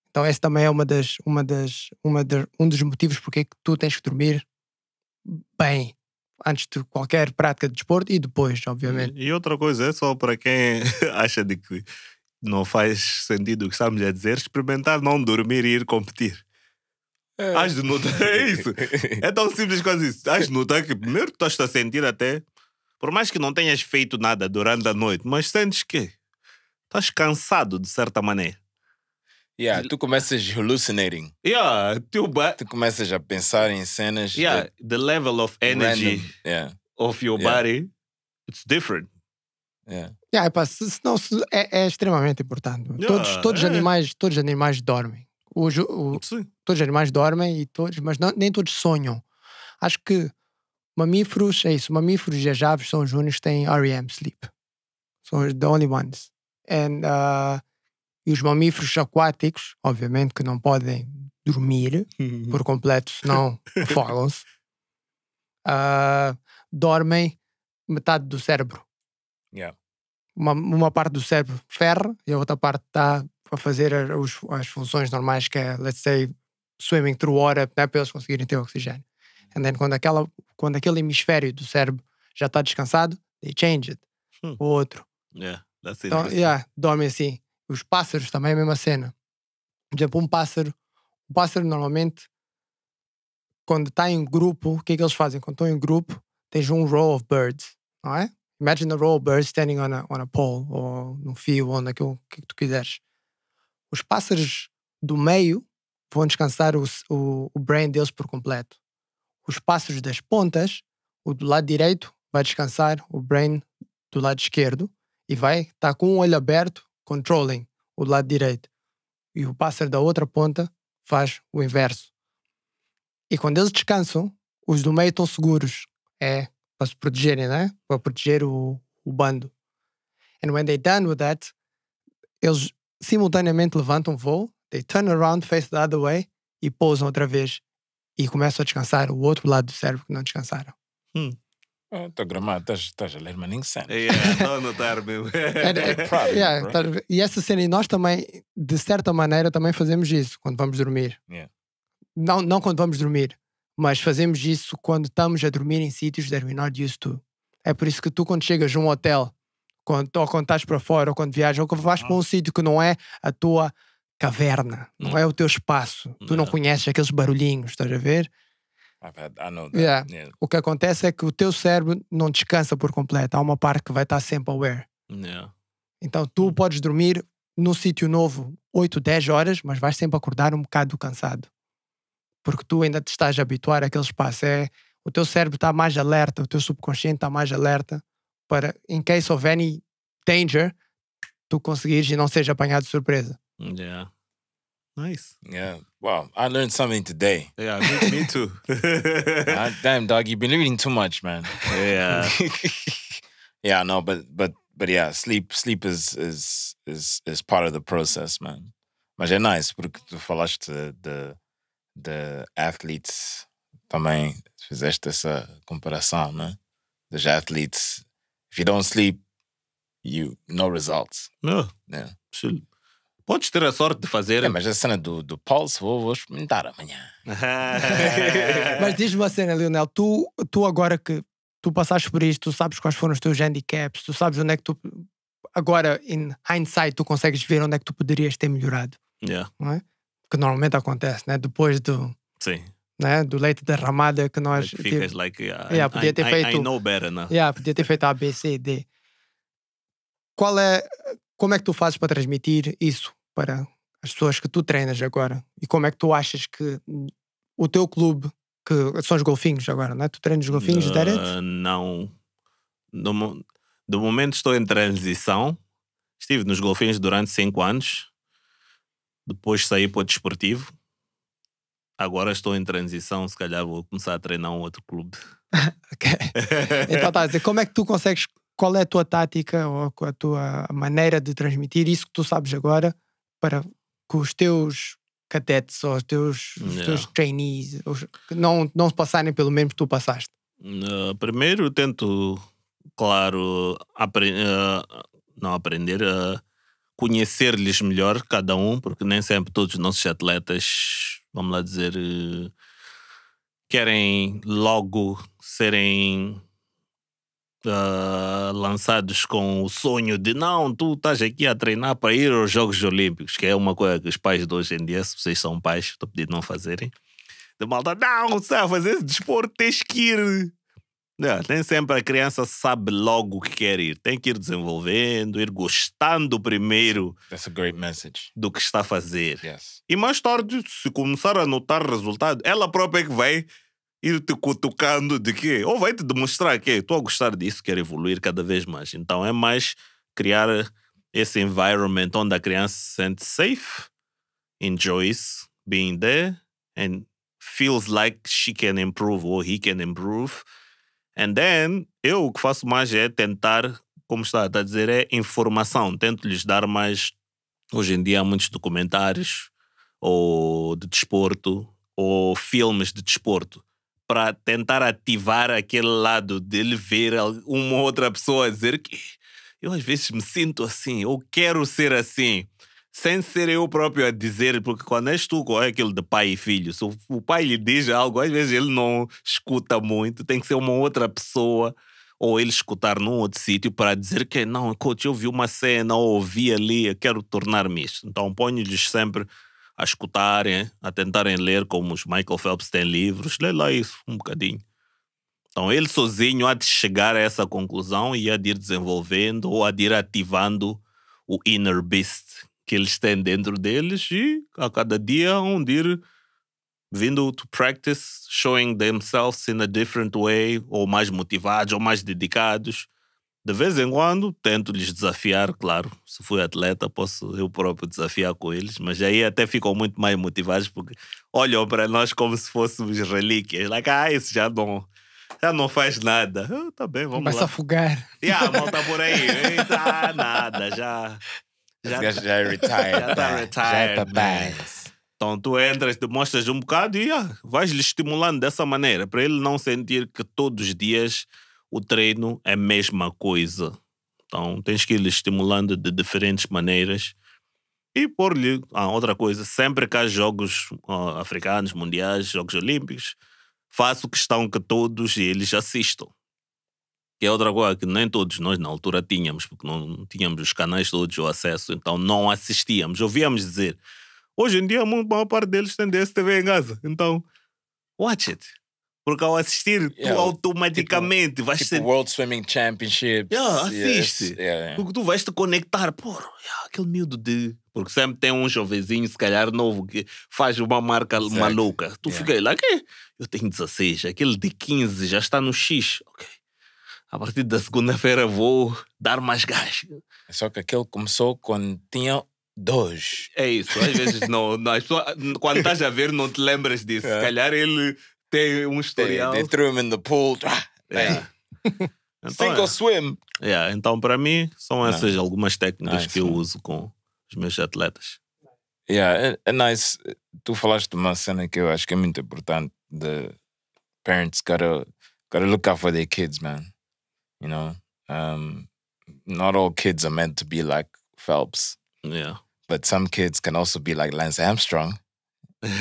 Então esse também é uma das, uma das, uma de, um dos motivos porque é que tu tens que dormir bem antes de qualquer prática de desporto e depois, obviamente. E outra coisa, é só para quem acha de que não faz sentido o que estamos a dizer, experimentar não dormir e ir competir. É. Has de notar, é isso. É tão simples quanto isso. Hás de notar que primeiro tu estás a sentir até, por mais que não tenhas feito nada durante a noite, mas sentes que estás cansado de certa maneira. Yeah, tu começas hallucinating. Yeah, tu, tu começas a pensar em cenas. Yeah, the level of energy yeah. of your yeah. body, it's different. É. é epa, ah, se, senão, se, é, é, extremamente importante. Yeah, todos, ah, todos, é. animais, todos animais dormem. O, o, todos os animais dormem, e todos, mas não, nem todos sonham. Acho que mamíferos, é isso, mamíferos e as aves são os únicos que têm REM sleep. São os the only ones. And, uh, e os mamíferos aquáticos, obviamente, que não podem dormir uhum. por completo, senão afogam-se, uh, dormem metade do cérebro. Yeah. Uma, uma parte do cérebro ferra e a outra parte está a fazer as, as, funções normais que é, let's say, swimming through water, né, para eles conseguirem ter oxigênio. And then, quando, aquela, quando aquele hemisfério do cérebro já está descansado, they change it. Hmm. O outro. Yeah, that's então, yeah, dorme assim. Os pássaros também é a mesma cena. Por exemplo, um pássaro, um pássaro normalmente, quando está em grupo, o que é que eles fazem? Quando estão em grupo, tens um row of birds, não é? Imagine a royal bird standing on a, on a pole, ou num fio, ou é naquilo é que tu quiseres. Os pássaros do meio vão descansar o, o, o brain deles por completo. Os pássaros das pontas, o do lado direito vai descansar o brain do lado esquerdo e vai estar tá com um olho aberto, controlling o lado direito. E o pássaro da outra ponta faz o inverso. E quando eles descansam, os do meio estão seguros. É para se protegerem, né? Para proteger o, o bando. And when they done with that, eles simultaneamente levantam voo, they turn around, face the other way e pousam outra vez e começam a descansar o outro lado do cérebro que não descansaram. Hum. É, estou gramado, estás a ler Manning Sand. É, estou a notar mesmo. Uh, tá, e essa cena, e nós também, de certa maneira, também fazemos isso quando vamos dormir. Yeah. Não, não quando vamos dormir, mas fazemos isso quando estamos a dormir em sítios that we're not used to. É por isso que tu, quando chegas a um hotel, quando, ou quando estás para fora, ou quando viajas, ou quando vais para uhum. um sítio que não é a tua caverna, não uhum. é o teu espaço, tu não conheces aqueles barulhinhos, estás a ver? É yeah. Yeah. O que acontece é que o teu cérebro não descansa por completo, há uma parte que vai estar sempre aware. Yeah. Então tu uhum. podes dormir num sítio novo 8, 10 horas, mas vais sempre acordar um bocado cansado porque tu ainda te estás a habituar àquele espaço. É, o teu cérebro está mais alerta, o teu subconsciente está mais alerta para, em case of any danger, tu conseguires e não seja apanhado de surpresa. Yeah. Nice. Yeah. Wow. I learned something today. Yeah, me, too. damn, dog, you've been reading too much, man. Yeah. yeah, no, but but but yeah, sleep sleep is is is is part of the process, man. Mas é nice, porque tu falaste de de athletes, também fizeste essa comparação, né? Dos athletes, if you don't sleep, you no results. Yeah. Né? Yeah. Podes ter a sorte de fazer. É, mas a cena do, do Pulse vou, vou experimentar amanhã. mas diz-me uma cena, Leonel, tu, tu agora que tu passaste por isto, tu sabes quais foram os teus handicaps, tu sabes onde é que tu. Agora, em hindsight, tu consegues ver onde é que tu poderias ter melhorado. Yeah. Não é? que normalmente acontece, né? Depois do. Sim. Né? Do leite derramado é que nós. Tipo, like, ficas like. Uh, yeah, podia I, ter I, feito. I know better, né? Yeah, podia ter feito A, B, C, D. Qual é. Como é que tu fazes para transmitir isso para as pessoas que tu treinas agora? E como é que tu achas que o teu clube, que são os golfinhos agora, não é? Tu treinas os golfinhos, uh, ah, Derek? Não. Do, do momento estou em transição. Estive nos golfinhos durante 5 anos depois saí para o desportivo. Agora estou em transição, se calhar vou começar a treinar um outro clube. ok. Então tá, como é que tu consegues, qual é a tua tática ou a tua maneira de transmitir isso que tu sabes agora para que os teus cadetes ou os teus, os yeah. teus trainees os, não, não se passarem pelo mesmo que tu passaste? Uh, primeiro tento, claro, apre uh, não aprender, uh, conhecer-lhes melhor, cada um, porque nem sempre todos os nossos atletas, vamos lá dizer, eh, querem logo serem uh, lançados com o sonho de não, tu estás aqui a treinar para ir aos Jogos Olímpicos, que é uma coisa que os pais de hoje em dia, se vocês são pais, estou pedindo não fazerem. De malta, não, se a fazer esse desporto, tens que ir é, nem sempre a criança sabe logo o que quer ir. Tem que ir desenvolvendo, ir gostando primeiro do que está a fazer. Yes. E mais tarde, se começar a notar resultado, ela própria é que vai ir te cutucando de quê? Ou vai te demonstrar que estou a gostar disso, quero evoluir cada vez mais. Então é mais criar esse environment onde a criança se sente safe, enjoys being there, and feels like she can improve or he can improve. And then, eu o que faço mais é tentar, como está, está a dizer, é informação. Tento lhes dar mais. Hoje em dia há muitos documentários ou de desporto ou filmes de desporto para tentar ativar aquele lado dele ver uma outra pessoa dizer que eu às vezes me sinto assim, ou quero ser assim sem ser eu próprio a dizer, porque quando és tu, é aquilo de pai e filho. Se o pai lhe diz algo, às vezes ele não escuta muito, tem que ser uma outra pessoa ou ele escutar num outro sítio para dizer que não, coach, eu vi uma cena ou ouvi ali, eu quero tornar-me isto. Então ponho-lhes sempre a escutarem, a tentarem ler, como os Michael Phelps têm livros, lê lá isso um bocadinho. Então ele sozinho há de chegar a essa conclusão e há de ir desenvolvendo ou há de ir ativando o inner beast, que eles têm dentro deles e a cada dia um ir vindo to practice, showing themselves in a different way, ou mais motivados, ou mais dedicados. De vez em quando tento lhes desafiar, claro. Se fui atleta, posso eu próprio desafiar com eles, mas aí até ficam muito mais motivados porque olham para nós como se fôssemos relíquias. Like, ah, isso já não, já não faz nada. Ah, tá bem, vamos Começa lá. Começa a fugar. Yeah, mal tá por aí. Tá nada, já já, já, tá. já é retired. Já tá né? retired. Já é Então tu entras, tu mostras um bocado e ah, vais lhe estimulando dessa maneira, para ele não sentir que todos os dias o treino é a mesma coisa. Então tens que ir lhe estimulando de diferentes maneiras e pôr-lhe ah, outra coisa. Sempre que há jogos ah, africanos, mundiais, jogos olímpicos, faço questão que todos eles assistam que é outra coisa que nem todos nós na altura tínhamos, porque não tínhamos os canais todos o acesso, então não assistíamos, ouvíamos dizer. Hoje em dia, a maior parte deles tem DSTV em casa, então watch it. Porque ao assistir, yeah, tu automaticamente tipo, vais tipo ser. World Swimming Championships. Yeah, assiste. Yes, yeah, yeah. Porque tu vais te conectar. Porra, aquele miúdo de. Porque sempre tem um jovenzinho, se calhar novo, que faz uma marca exactly. maluca. Tu yeah. fica lá, que eu tenho 16, aquele de 15 já está no X. Ok a partir da segunda-feira vou dar mais gás. Só que aquele começou quando tinha dois. É isso, às vezes não, não pessoas, quando estás a ver não te lembras disso. Se é. calhar ele tem um historial. They, they threw him in the pool. Yeah. Tá, é. então, or é. swim. Yeah, então, para mim, são essas não. algumas técnicas nice. que eu uso com os meus atletas. Yeah, é nice. Tu falaste de uma cena que eu acho que é muito importante. The parents gotta, gotta look out for their kids, man. You know, um, not all kids are meant to be like Phelps. Yeah. But some kids can also be like Lance Armstrong. Tem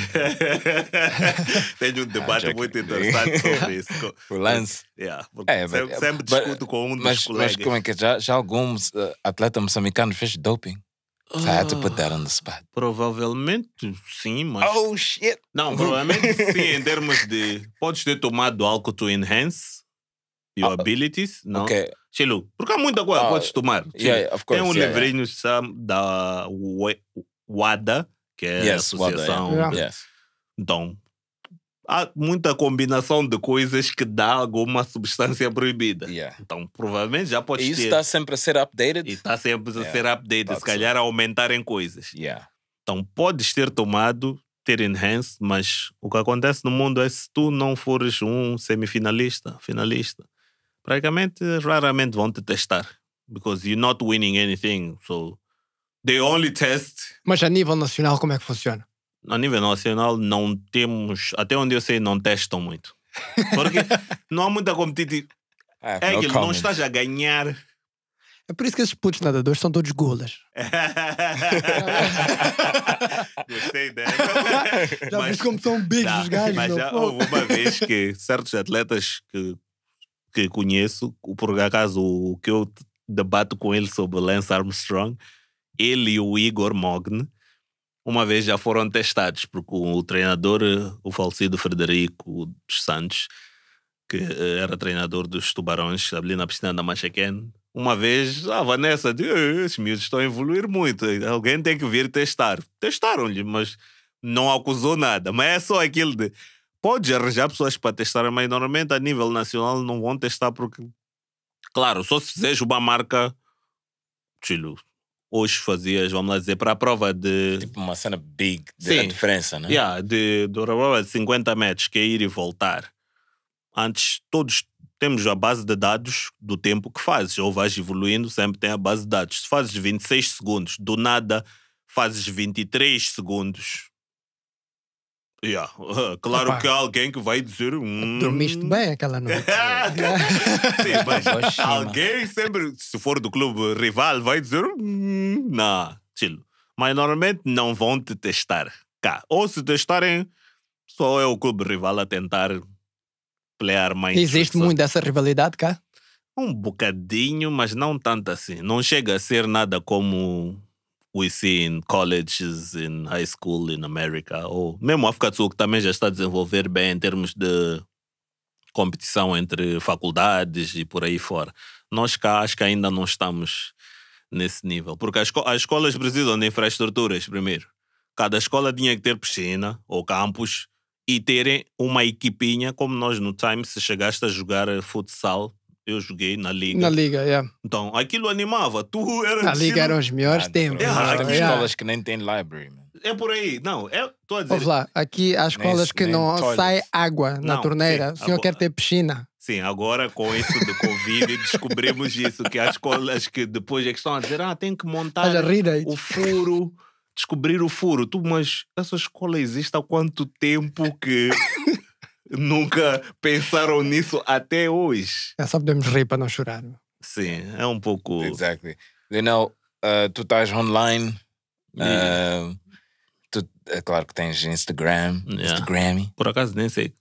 um debate muito interessante sobre isso. Lance. Yeah, é, sempre, sempre discuto com um dos mas, colegas. Mas como é que já, já alguns uh, atleta fez doping? so I had to put that on the spot. Provavelmente sim, mas. Oh shit! Não, provavelmente sim, em termos de. Podes ter tomado álcool to enhance, Your uh, abilities, não? Okay. Chilu, porque há muita coisa uh, ah, podes tomar. Yeah, course, Tem um yeah, livrinho da WADA, que é yes, a associação. WADA, yeah. Então, há muita combinação de coisas que dá alguma substância proibida. Yeah. Então, provavelmente já pode ter. isso está sempre a ser updated? está sempre a yeah. ser updated, se calhar a aumentar em coisas. Yeah. Então, podes ter tomado, ter enhanced, mas o que acontece no mundo é se tu não fores um semifinalista, finalista, praticamente raramente vão te testar. Because you're not winning anything. So they only test. Mas a nível nacional, como é que funciona? A nível nacional, não temos. Até onde eu sei, não testam muito. Porque não há muita competitividade. É ele é não está estás a ganhar. É por isso que esses putos nadadores são todos gulas. Gostei dela. Já mas, viste como são bichos os gajos. Mas já houve uma vez que certos atletas que que conheço, por acaso o que eu debato com ele sobre Lance Armstrong, ele e o Igor Mogne, uma vez já foram testados, porque o treinador, eh, o falecido Frederico dos Santos, que eh, era treinador dos Tubarões, ali na piscina da Machaquén, uma vez a ah, Vanessa disse: eh, esses miúdos estão a evoluir muito, alguém tem que vir testar. Testaram-lhe, mas não acusou nada. Mas é só aquilo de pode arranjar pessoas para testar, mas normalmente a nível nacional não vão testar porque, claro, só se fizeres uma marca, tilo, hoje fazias, vamos lá dizer, para a prova de... Tipo uma cena big, de Sim. diferença, né? Yeah, de, de uma prova de 50 metros, que é ir e voltar. Antes, todos temos a base de dados do tempo que fazes, ou vais evoluindo, sempre tem a base de dados. Se fazes 26 segundos, do nada fazes 23 segundos, Yeah. Uh, claro que há alguém que vai dizer. Hum... Dormiste bem aquela noite. Sim, mas alguém sempre, se for do clube rival, vai dizer. Hum, não, chill. Mas normalmente não vão te testar cá. Ou se testarem, só é o clube rival a tentar pelear mais. Existe muito essa rivalidade cá? Um bocadinho, mas não tanto assim. Não chega a ser nada como we see in colleges, in high school, in America, ou mesmo a Sul, que também já está a desenvolver bem em termos de competição entre faculdades e por aí fora. Nós cá acho que ainda não estamos nesse nível, porque as, as escolas precisam de infraestruturas primeiro. Cada escola tinha que ter piscina ou campus e terem uma equipinha, como nós no Time, se chegaste a jogar futsal, eu joguei na Liga. Na Liga, é. Yeah. Então, aquilo animava. Tu era Na Liga eram os melhores ah, tempos. É, aqui, é. escolas que nem têm library, mano. É por aí. Não, é, estou a dizer. Vamos lá, aqui há escolas nem, que nem não toilets. sai água na torneira. Sim, o senhor agora, quer ter piscina. Sim, agora com isso do Covid descobrimos isso, que há escolas que depois é que estão a dizer, ah, tem que montar o furo descobrir o furo. Tu, mas essa escola existe há quanto tempo que nunca pensaram nisso até hoje. É só podemos rir para não chorar. Sim, é um pouco. Exactly. You know, uh, tu estás online. Yeah. Uh, tu, é claro que tens Instagram, yeah. Instagram. Por acaso nem sei.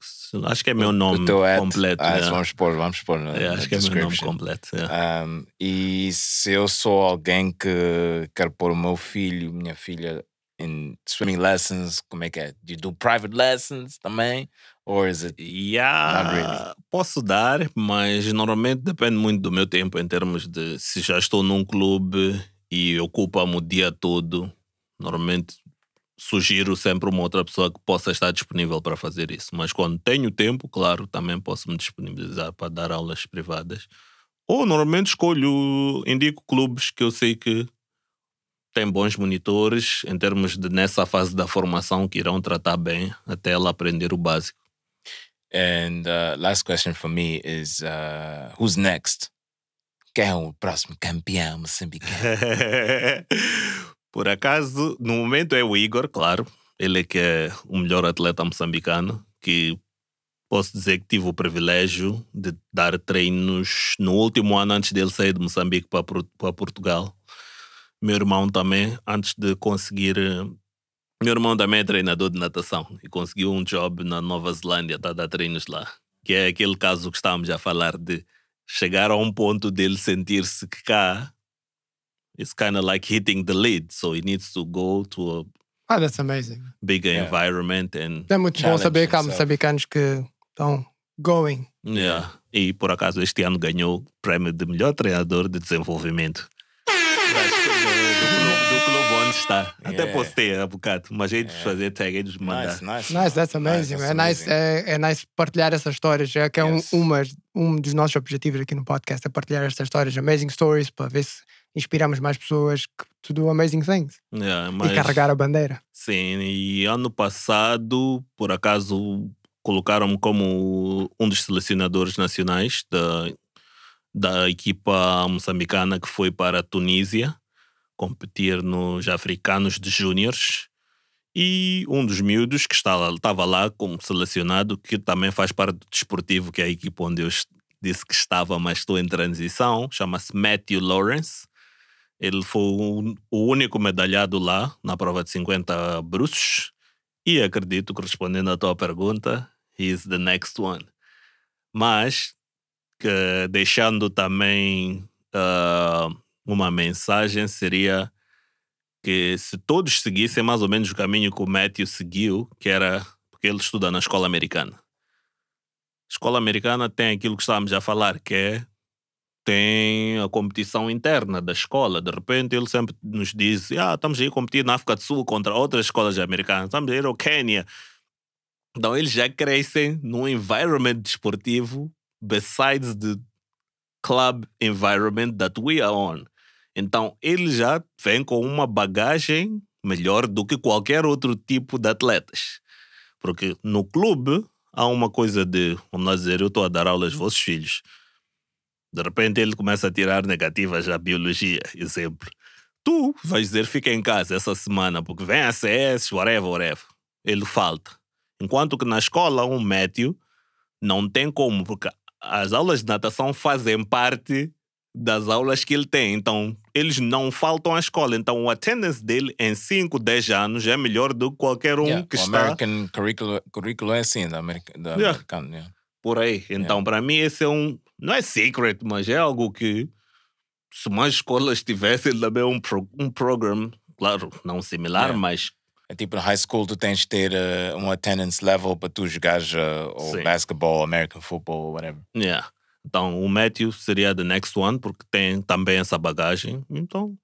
Acho que é meu nome o at, completo. Ah, yeah. Vamos pôr, vamos pôr. Na, acho que é meu nome completo. Um, e se eu sou alguém que quer pôr o meu filho, minha filha, em swimming lessons, como é que é? You do private lessons também. Or is it yeah, really? Posso dar, mas normalmente depende muito do meu tempo em termos de se já estou num clube e ocupa-me o dia todo. Normalmente sugiro sempre uma outra pessoa que possa estar disponível para fazer isso. Mas quando tenho tempo, claro, também posso me disponibilizar para dar aulas privadas. Ou normalmente escolho, indico clubes que eu sei que têm bons monitores em termos de nessa fase da formação que irão tratar bem até ela aprender o básico. And uh, last question for me is uh, who's next? Quem é o próximo campeão moçambicano? Por acaso, no momento é o Igor, claro. Ele é que é o melhor atleta moçambicano, que posso dizer que tive o privilégio de dar treinos no último ano antes dele sair de Moçambique para, para Portugal. Meu irmão também, antes de conseguir meu irmão também é treinador de natação e conseguiu um job na Nova Zelândia, está a dar treinos lá. Que é aquele caso que estávamos a falar de chegar a um ponto dele sentir-se que cá it's kind of like hitting the lid, so he needs to go to a ah, that's amazing. bigger yeah. environment and é muito bom saber que há moçambicanos que estão going. Yeah. E por acaso este ano ganhou o prémio de melhor treinador de desenvolvimento. É. Até yeah. postei há bocado, mas hei de é. fazer tag, hei de mandar. Nice, nice. Nice, that's amazing. Nice, that's é, Nice, é, é nice partilhar essas histórias, é que é yes. um, uma, um dos nossos objetivos aqui no podcast, é partilhar estas histórias, amazing stories, para ver se inspiramos mais pessoas to do amazing things. Yeah, mas... E carregar a bandeira. Sim, e ano passado, por acaso, colocaram-me como um dos selecionadores nacionais da, da equipa moçambicana que foi para a Tunísia competir nos africanos de júniores e um dos miúdos que estava lá como selecionado, que também faz parte do desportivo, que é a equipa onde eu disse que estava, mas estou em transição, chama-se Matthew Lawrence. Ele foi o único medalhado lá na prova de 50 bruços e acredito, respondendo à tua pergunta, he's the next one. Mas, que, deixando também uh, uma mensagem seria que se todos seguissem mais ou menos o caminho que o Matthew seguiu, que era porque ele estuda na escola americana. A escola americana tem aquilo que estávamos a falar, que é tem a competição interna da escola. De repente, ele sempre nos diz: ah, estamos aí ir competir na África do Sul contra outras escolas americanas, estamos a ir ao Quênia. Então, eles já crescem num environment desportivo, besides the club environment that we are on. Então, ele já vem com uma bagagem melhor do que qualquer outro tipo de atletas. Porque no clube há uma coisa de, vamos dizer, eu estou a dar aula aos vossos filhos. De repente ele começa a tirar negativas à biologia, exemplo. Tu vais dizer fica em casa essa semana porque vem a CS, whatever, whatever. Ele falta. Enquanto que na escola um médio não tem como, porque as aulas de natação fazem parte das aulas que ele tem. Então, eles não faltam à escola. Então, o attendance dele em 5, 10 anos é melhor do que qualquer um yeah, que o está... American curriculum, é assim, da, America, da yeah. American, yeah. Por aí. Então, para mim, esse é um... Não é secret, mas é algo que... Se mais escolas tivessem também um, pro, um program, claro, não similar, mas é tipo no high school tu tens de ter uh, um attendance level para tu jogares uh, o basketball, American football, whatever. Yeah. Então, o Matthew seria the next one, porque tem também essa bagagem. Então,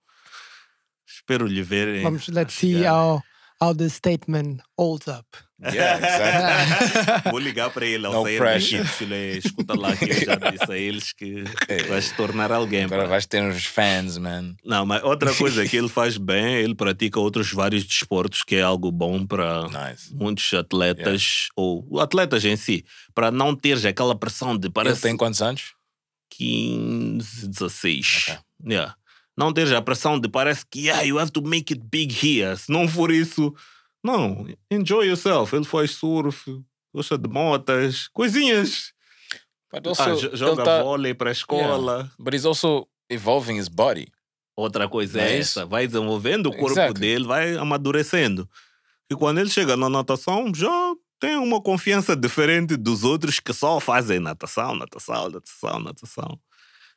espero lhe ver. Vamos, let's see how, how the statement holds up. Yeah, exactly. Vou ligar para ele ao no sair daqui falei, escuta lá que eu já disse a eles que é. vais se tornar alguém. Agora pá. vais ter uns fans, man. Não, mas outra coisa é que ele faz bem, ele pratica outros vários desportos que é algo bom para nice. muitos atletas yeah. ou atletas em si, para não teres aquela pressão de parece... Ele tem quantos anos? 15, 16. Okay. Yeah não ter a pressão de parece que yeah, you have to make it big here. Se não for isso, não, enjoy yourself. Ele faz surf, gosta de motas, coisinhas. Also, ah, joga tá... vôlei para a escola. Yeah. But he's also evolving his body. Outra coisa Mas... é, é essa, vai desenvolvendo o corpo exactly. dele, vai amadurecendo. E quando ele chega na natação, já tem uma confiança diferente dos outros que só fazem natação, natação, natação, natação.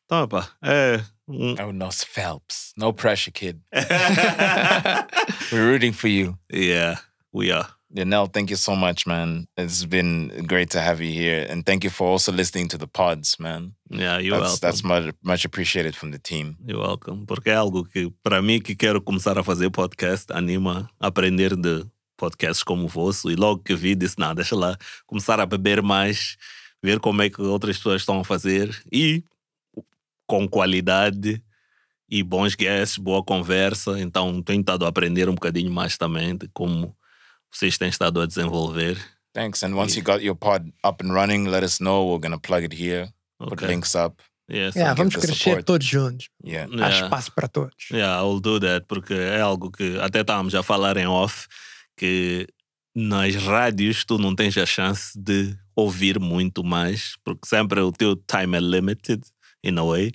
Então, opa, é, Mm. Oh no, Phelps. No pressure, kid. We're rooting for you. Yeah, we are. Yanel, thank you so much, man. It's been great to have you here, and thank you for also listening to the pods, man. Yeah, you're that's, welcome. That's much, much appreciated from the team. You're welcome. Porque é algo que para mim que quero começar a fazer podcast anima a aprender de podcasts como o vosso e logo que vi disse nada, deixa lá começar a beber mais, ver como é que outras pessoas estão a fazer e com qualidade e bons guests, boa conversa. Então, tenho estado a aprender um bocadinho mais também de como vocês têm estado a desenvolver. Thanks. And once yeah. you got your pod up and running, let us know. We're going to plug it here, okay. put links up. Yes, yeah, vamos crescer todos juntos. Yeah. Há espaço para todos. Yeah, I'll do that, porque é algo que até estávamos a falar em off, que nas rádios tu não tens a chance de ouvir muito mais, porque sempre o teu time é limited in a way.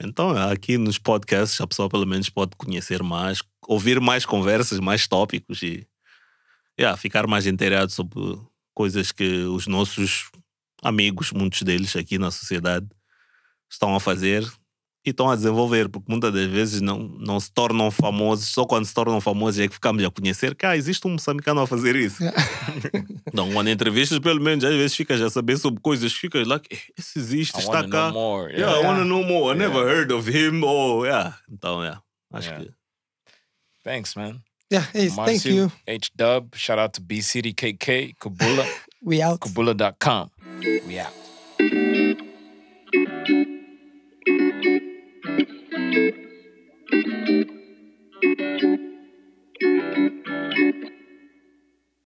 Então, aqui nos podcasts, a pessoa pelo menos pode conhecer mais, ouvir mais conversas, mais tópicos e yeah, ficar mais inteirado sobre coisas que os nossos amigos, muitos deles aqui na sociedade, estão a fazer, que estão a desenvolver, porque muitas das vezes não, não se tornam famosos, só quando se tornam famosos é que ficamos a conhecer que ah, existe um moçambicano a fazer isso. então, quando entrevistas, pelo menos às vezes ficas a saber sobre coisas fica ficas lá, que eh, existe, I está cá. More. Yeah, yeah, I wanna know more. I yeah. never heard of him. Oh, yeah. Então, yeah, acho yeah. que. Thanks, man. Yeah, hey, thank you. H Dub, shout out to BCDKK Kabula. we out. Kabula.com. We out. Thank you.